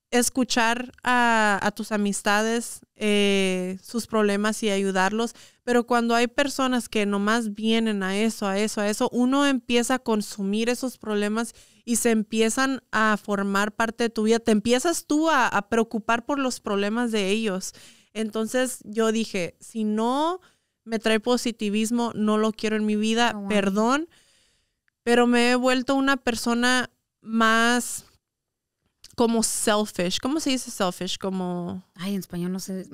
escuchar a, tus amistades eh, sus problemas y ayudarlos, pero cuando hay personas que nomás vienen a eso, a eso, a eso, uno empieza a consumir esos problemas y se empiezan a formar parte de tu vida, te empiezas tú a, preocupar por los problemas de ellos. Entonces yo dije, si no me trae positivismo, no lo quiero en mi vida, oh, perdón, pero me he vuelto una persona más como selfish. ¿Cómo se dice selfish? Como... Ay, en español no sé.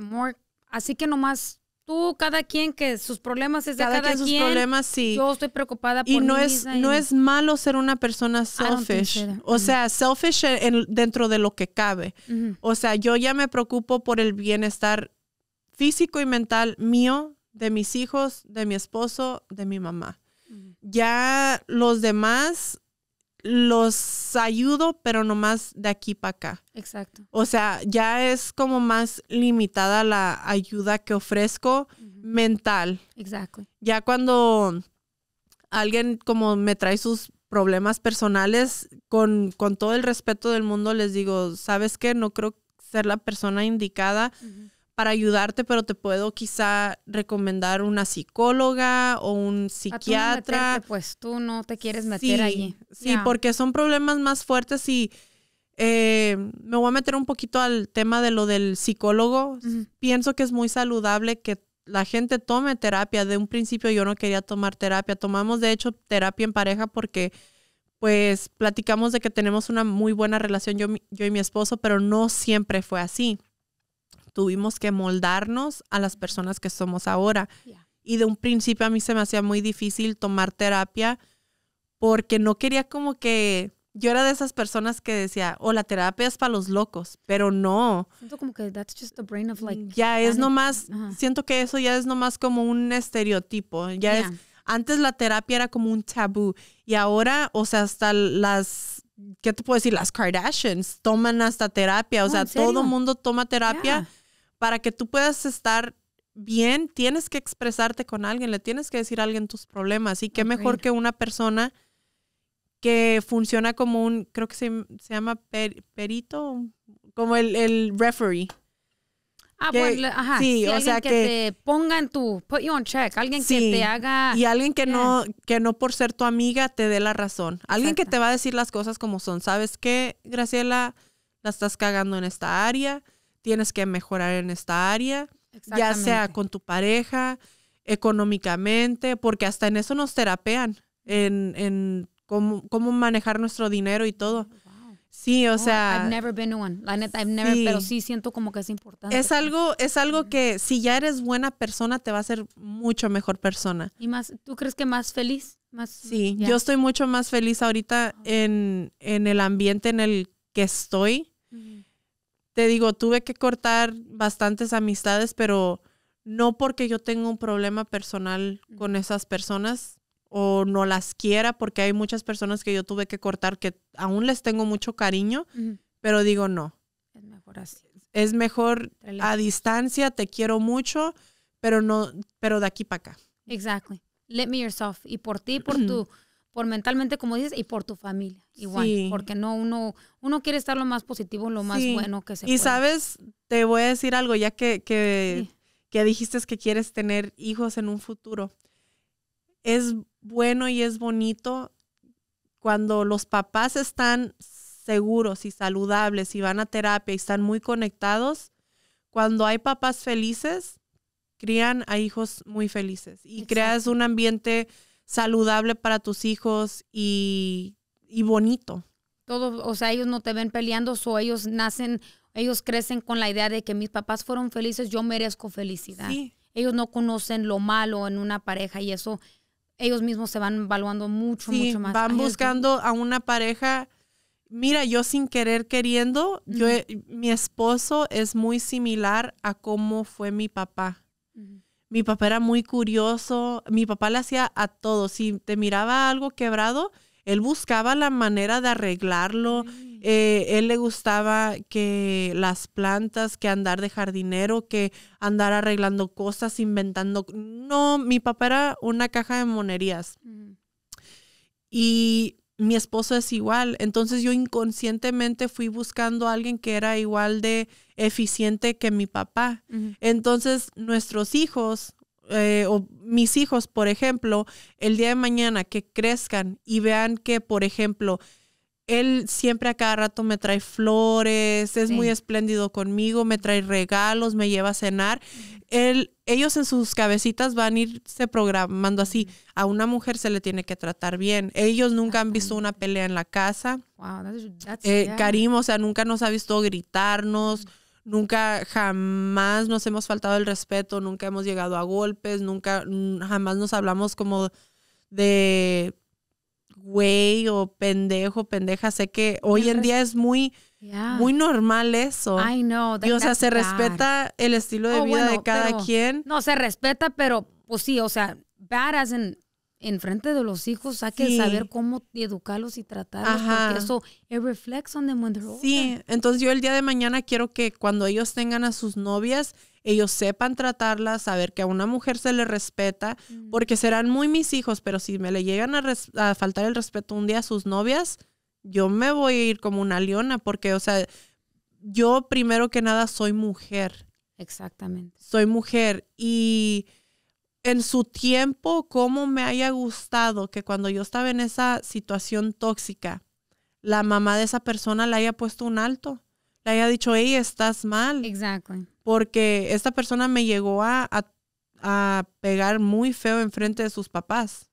Así que nomás tú, cada quien que sus problemas es de cada, cada quien, sus problemas, sí. Yo estoy preocupada por y no es y... no es malo ser una persona selfish. O sea, selfish dentro de lo que cabe. O sea, yo ya me preocupo por el bienestar físico y mental mío, de mis hijos, de mi esposo, de mi mamá. Ya los demás los ayudo, pero nomás de aquí para acá. Exacto. O sea, ya es como más limitada la ayuda que ofrezco mental. Exacto. Ya cuando alguien como me trae sus problemas personales, con, con todo el respeto del mundo les digo, ¿sabes qué? No creo ser la persona indicada para ayudarte, pero te puedo quizá recomendar una psicóloga o un psiquiatra. no pues tú no te quieres meter ahí. Sí, porque son problemas más fuertes y eh, me voy a meter un poquito al tema de lo del psicólogo. Pienso que es muy saludable que la gente tome terapia. De un principio yo no quería tomar terapia. Tomamos de hecho terapia en pareja porque pues platicamos de que tenemos una muy buena relación yo, yo y mi esposo, pero no siempre fue así tuvimos que moldarnos a las personas que somos ahora. Y de un principio a mí se me hacía muy difícil tomar terapia porque no quería como que yo era de esas personas que decía, o oh, la terapia es para los locos, pero no. Ya es nomás, siento que eso ya es nomás como un estereotipo. Ya antes la terapia era como un tabú y ahora, o sea, hasta las, ¿qué te puedo decir? Las Kardashians toman hasta terapia, o sea, todo el mundo toma terapia para que tú puedas estar bien, tienes que expresarte con alguien, le tienes que decir a alguien tus problemas. Y qué mejor que una persona que funciona como un, creo que se, se llama perito, como el, referee. Ah, ajá. Sí, o sea que, que, te ponga tu, put you on check, alguien que te haga. Y alguien que no, que no por ser tu amiga te dé la razón. Alguien que te va a decir las cosas como son. ¿Sabes qué, Graciela? La estás cagando en esta área tienes que mejorar en esta área, ya sea con tu pareja, económicamente, porque hasta en eso nos terapean, en, cómo, cómo manejar nuestro dinero y todo. Oh, sí, o oh, sea. I've never been one. La neta, I've never, pero sí siento como que es importante. Es algo, es algo que si ya eres buena persona, te va a ser mucho mejor persona. ¿Y más, tú crees que más feliz? sí, yo estoy mucho más feliz ahorita ah. en, en el ambiente en el que estoy te digo, tuve que cortar bastantes amistades, pero no porque yo tenga un problema personal con esas personas o no las quiera, porque hay muchas personas que yo tuve que cortar que aún les tengo mucho cariño, pero digo no. Es mejor así. Es mejor a distancia, te quiero mucho, pero no, pero de aquí para acá. Exactly. Let me yourself. Y por ti, por tu por mentalmente, como dices, y por tu familia, igual, porque no uno uno quiere estar lo más positivo, lo más bueno que se y Y sabes, te voy a decir algo, ya que, que, dijiste que quieres tener hijos en un futuro. Es bueno y es bonito cuando los papás están seguros y saludables y van a terapia y están muy conectados, cuando hay papás felices, crían a hijos muy felices y creas un ambiente saludable para tus hijos y, y bonito. Todo, o sea, ellos no te ven peleando, o ellos nacen, ellos crecen con la idea de que mis papás fueron felices, yo merezco felicidad. Ellos no conocen lo malo en una pareja y eso ellos mismos se van evaluando mucho, mucho más. Van buscando a una pareja. Mira, yo sin querer queriendo, yo, mi esposo es muy similar a cómo fue mi papá. Mi papá era muy curioso, mi papá le hacía a todo. Si te miraba algo quebrado, él buscaba la manera de arreglarlo. Eh, él le gustaba que las plantas, que andar de jardinero, que andar arreglando cosas, inventando. No, mi papá era una caja de monerías. Y mi esposo es igual. Entonces yo inconscientemente fui buscando a alguien que era igual de eficiente que mi papá. Entonces, nuestros hijos, eh, o mis hijos, por ejemplo, el día de mañana que crezcan y vean que, por ejemplo, él siempre a cada rato me trae flores, es muy espléndido conmigo, me trae regalos, me lleva a cenar. ellos en sus cabecitas van a irse programando así. A una mujer se le tiene que tratar bien. Ellos nunca han visto una pelea en la casa. Wow, eh, Karim, o sea, nunca nos ha visto gritarnos nunca jamás nos hemos faltado el respeto, nunca hemos llegado a golpes, nunca jamás nos hablamos como de güey o pendejo, pendeja. Sé que hoy en día es muy, muy normal eso. I know. Y, o sea, se respeta el estilo de oh, vida de cada quien. No, se respeta, pero pues sí, o sea, bad as in enfrente de los hijos hay que saber cómo educarlos y tratarlos porque eso es reflex on them when Sí, entonces yo el día de mañana quiero que cuando ellos tengan a sus novias ellos sepan tratarlas, saber que a una mujer se le respeta, mm. porque serán muy mis hijos, pero si me le llegan a, faltar el respeto un día a sus novias, yo me voy a ir como una leona, porque, o sea, yo primero que nada soy mujer. Exactamente. Soy mujer y en su tiempo, cómo me haya gustado que cuando yo estaba en esa situación tóxica, la mamá de esa persona le haya puesto un alto, le haya dicho, hey, estás mal. Exacto. Porque esta persona me llegó a, a, a pegar muy feo en frente de sus papás.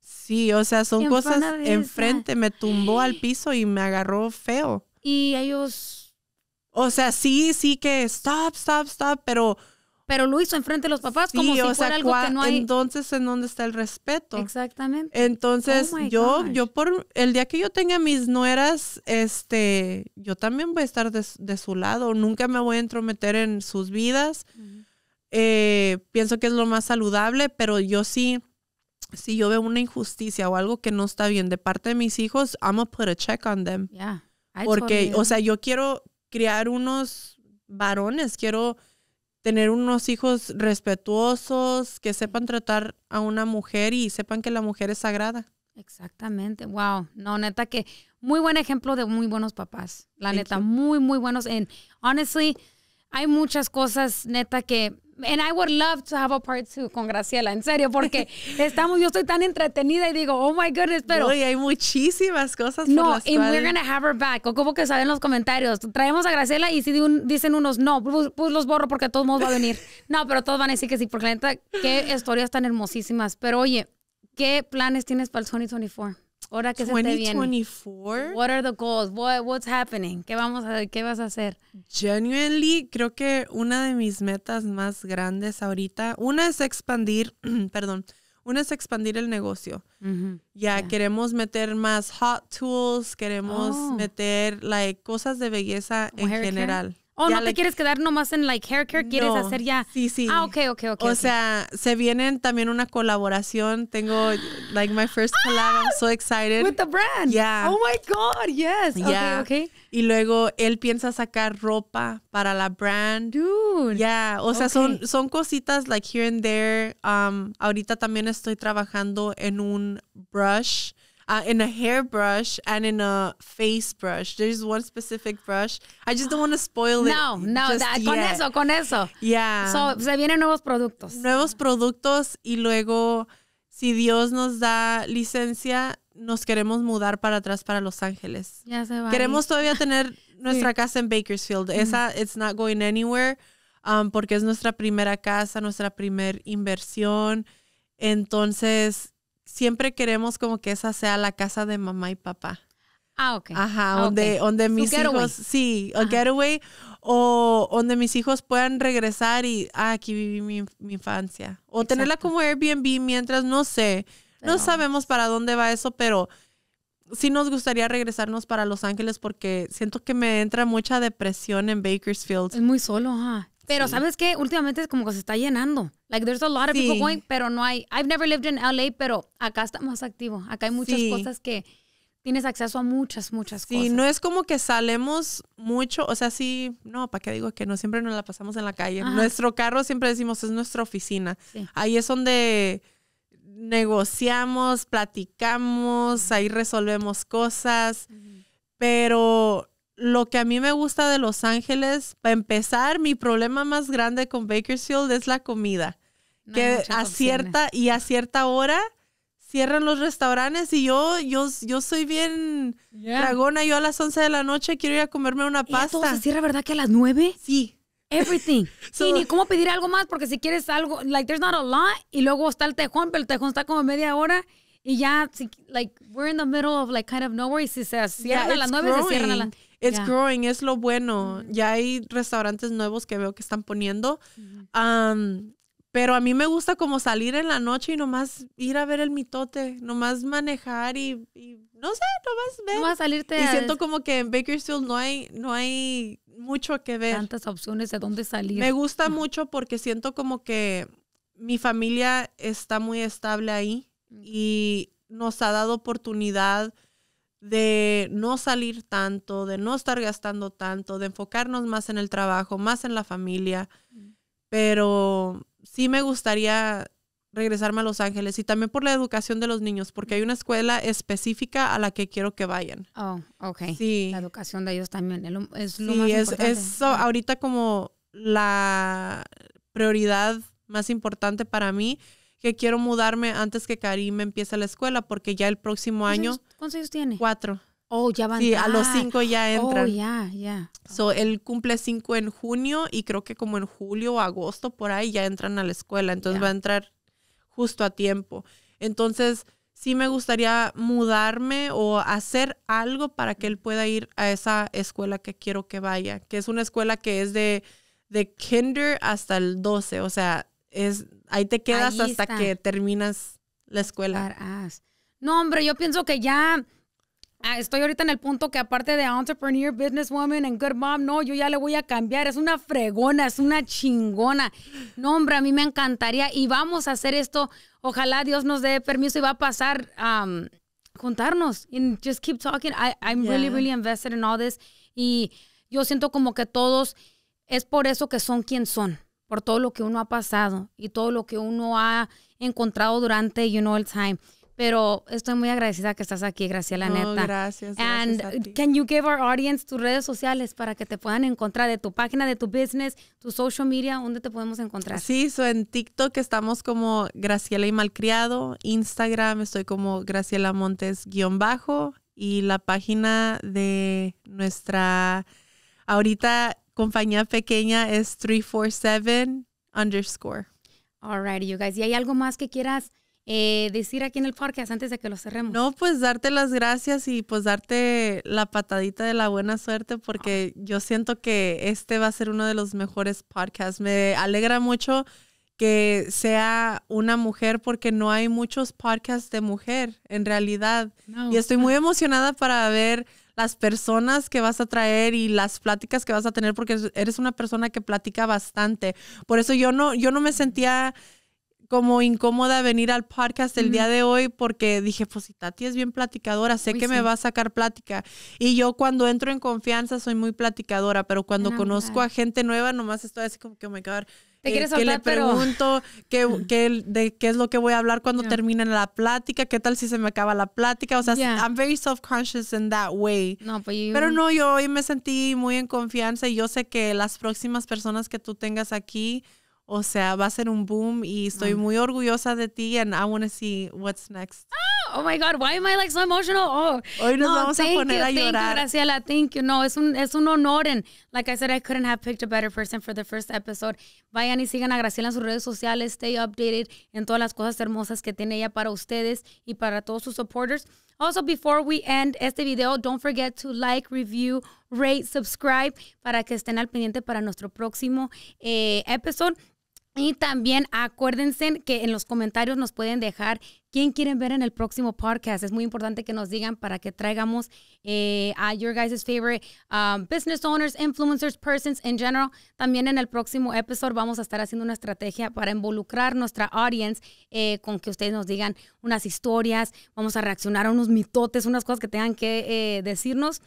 Sí, o sea, son cosas enfrente, me tumbó al piso y me agarró feo. Y ellos... O sea, sí, sí que stop, stop, stop, pero pero lo hizo enfrente de los papás como si fuera que no hay. Entonces, ¿en dónde está el respeto? Exactamente. Entonces, oh yo, yo por el día que yo tenga mis nueras, este, yo también voy a estar de, su lado. Nunca me voy a entrometer en sus vidas. Eh, pienso que es lo más saludable, pero yo sí, si yo veo una injusticia o algo que no está bien de parte de mis hijos, I'm to put a check on them. Yeah, Porque, o sea, yo quiero criar unos varones, quiero tener unos hijos respetuosos, que sepan tratar a una mujer y sepan que la mujer es sagrada. Exactamente, wow. No, neta que muy buen ejemplo de muy buenos papás. La neta, muy, muy buenos. En honestly, hay muchas cosas, neta, que And I would love to have a part con Graciela, en serio, porque estamos, yo estoy tan entretenida y digo, oh my goodness, pero. Oye, hay muchísimas cosas por No, las and cuales... we're have her back. O como que saben los comentarios. Traemos a Graciela y si dicen unos no, pues, pues los borro porque todos modos va a venir. No, pero todos van a decir que sí, porque la neta, qué historias tan hermosísimas. Pero oye, ¿qué planes tienes para el 2024? Ahora que 2024. Se What are the goals? What, what's happening? ¿Qué vamos a qué vas a hacer? Genuinely creo que una de mis metas más grandes ahorita, una es expandir, perdón, una es expandir el negocio. Ya queremos meter más hot tools, queremos oh. meter like cosas de belleza en general. Oh, no te quieres quedar nomás en like hair care, quieres hacer ya. Sí, sí. Ah, ok, ok, ok. O sea, se vienen también una colaboración. Tengo like my first collab. I'm so excited. With the brand. Yeah. Oh my God, yes. Okay, okay. Y luego él piensa sacar ropa para la brand. Dude. Yeah. O sea, son, son cositas like here and there. Um, ahorita también estoy trabajando en un brush en uh, in a y and in a face brush. There's one specific brush. I just don't want to spoil it. No, no, con eso, con eso. Yeah. So, se vienen nuevos productos. Nuevos productos y luego, si Dios nos da licencia, nos queremos mudar para atrás para Los Ángeles. Ya se va. Queremos todavía tener nuestra casa en Bakersfield. Esa, it's not going anywhere, um, porque es nuestra primera casa, nuestra primer inversión. Entonces, siempre queremos como que esa sea la casa de mamá y papá. Ah, ok. Ajá, ah, donde, donde mis hijos, sí, o getaway, o donde mis hijos puedan regresar y ah, aquí viví mi, infancia. O tenerla como Airbnb mientras, no sé, no sabemos para dónde va eso, pero sí nos gustaría regresarnos para Los Ángeles porque siento que me entra mucha depresión en Bakersfield. Es muy solo, ajá. Pero sabes qué? últimamente es como que se está llenando. Like there's a lot of people going, pero no hay. I've never lived in LA, pero acá estamos activos. Acá hay muchas cosas que tienes acceso a muchas, muchas cosas. Sí, no es como que salemos mucho, o sea, sí, no, ¿para qué digo que no? Siempre nos la pasamos en la calle. Nuestro carro siempre decimos es nuestra oficina. Ahí es donde negociamos, platicamos, ahí resolvemos cosas, pero lo que a mí me gusta de Los Ángeles, para empezar, mi problema más grande con Bakersfield es la comida que a cierta y a cierta hora cierran los restaurantes y yo yo yo soy bien dragona, yo a las 11 de la noche quiero ir a comerme una pasta. ¿Y todo se cierra, ¿verdad que a las 9? Sí. Everything. y ni cómo pedir algo más porque si quieres algo, like there's not a lot y luego está el tejón, pero el tejón está como media hora y ya like we're in the middle of like kind of nowhere y si se cierran a las 9 se cierran a las It's growing, es lo bueno. Mm. Ya hay restaurantes nuevos que veo que están poniendo. Mm. Um, pero a mí me gusta como salir en la noche y nomás ir a ver el mitote, nomás manejar y, no sé, nomás ver. Nomás salirte. Y siento como que en Bakersfield no hay, no hay mucho que ver. Tantas opciones de dónde salir. Me gusta mucho porque siento como que mi familia está muy estable ahí y nos ha dado oportunidad de no salir tanto, de no estar gastando tanto, de enfocarnos más en el trabajo, más en la familia. Pero sí me gustaría regresarme a Los Ángeles y también por la educación de los niños, porque hay una escuela específica a la que quiero que vayan. Oh, ok. Sí. La educación de ellos también es lo, más importante. sí, más es, importante. es ahorita como la prioridad más importante para mí, que quiero mudarme antes que Karim empiece la escuela, porque ya el próximo año... ¿Cuántos años tiene? Cuatro. Oh, ya van. Sí, a los cinco ya oh, entran. Oh, ya, ya. So, él cumple cinco en junio y creo que como en julio o agosto por ahí ya entran a la escuela. Entonces va a entrar justo a tiempo. Entonces, sí me gustaría mudarme o hacer algo para que él pueda ir a esa escuela que quiero que vaya, que es una escuela que es de, de kinder hasta el 12. O sea, es, ahí te quedas hasta que terminas la escuela. No, hombre, yo pienso que ya Ah, estoy ahorita en el punto que aparte de entrepreneur, businesswoman and good mom, no, yo ya le voy a cambiar. Es una fregona, es una chingona. No, hombre, a mí me encantaría y vamos a hacer esto. Ojalá Dios nos dé permiso y va a pasar a um, juntarnos. just keep talking. I, I'm really, really invested in all this. Y yo siento como que todos, es por eso que son quien son, por todo lo que uno ha pasado y todo lo que uno ha encontrado durante, you know, el time. Pero estoy muy agradecida que estás aquí, Graciela, neta. neta. Gracias. And a can you give our audience tus redes sociales para que te puedan encontrar de tu página, de tu business, tu social media, dónde te podemos encontrar? Sí, soy en TikTok estamos como Graciela y Malcriado, Instagram estoy como Graciela Montes guión bajo y la página de nuestra ahorita compañía pequeña es 347 underscore. All right, you guys. ¿Y hay algo más que quieras? Eh, decir aquí en el podcast antes de que lo cerremos? No, pues darte las gracias y pues darte la patadita de la buena suerte porque yo siento que este va a ser uno de los mejores podcasts. Me alegra mucho que sea una mujer porque no hay muchos podcasts de mujer en realidad. y estoy muy emocionada para ver las personas que vas a traer y las pláticas que vas a tener porque eres una persona que platica bastante. Por eso yo no yo no me sentía como incómoda venir al podcast el día de hoy porque dije, pues si Tati es bien platicadora, sé que me va a sacar plática. Y yo cuando entro en confianza soy muy platicadora, pero cuando conozco a gente nueva, nomás estoy así como que oh me cago. Te eh, que le pregunto qué, de qué es lo que voy a hablar cuando terminen termine la plática, qué tal si se me acaba la plática, o sea, I'm very self-conscious in that way. Pues, pero no, yo hoy me sentí muy en confianza y yo sé que las próximas personas que tú tengas aquí, o sea, va a ser un boom y estoy muy orgullosa de ti and I want to see what's next. Oh, my God, why am I like so emotional? Oh, Hoy nos no, vamos a poner a llorar. Thank you, Graciela, thank you. No, es un, honor. And like I said, I couldn't have picked a better person for the first episode. Vayan y sigan a Graciela en sus redes sociales. Stay updated en todas las cosas hermosas que tiene ella para ustedes y para todos sus supporters. Also, before we end este video, don't forget to like, review, rate, subscribe para que estén al pendiente para nuestro próximo eh, episodio. Y también acuérdense que en los comentarios nos pueden dejar quién quieren ver en el próximo podcast. Es muy importante que nos digan para que traigamos eh, a your guys' favorite um, business owners, influencers, persons in general. También en el próximo episodio vamos a estar haciendo una estrategia para involucrar nuestra audience eh, con que ustedes nos digan unas historias. Vamos a reaccionar a unos mitotes, unas cosas que tengan que eh, decirnos.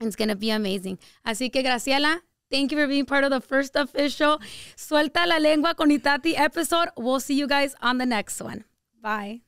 It's to be amazing. Así que Graciela, Thank you for being part of the first official Suelta la Lengua con Itati episode. We'll see you guys on the next one. Bye.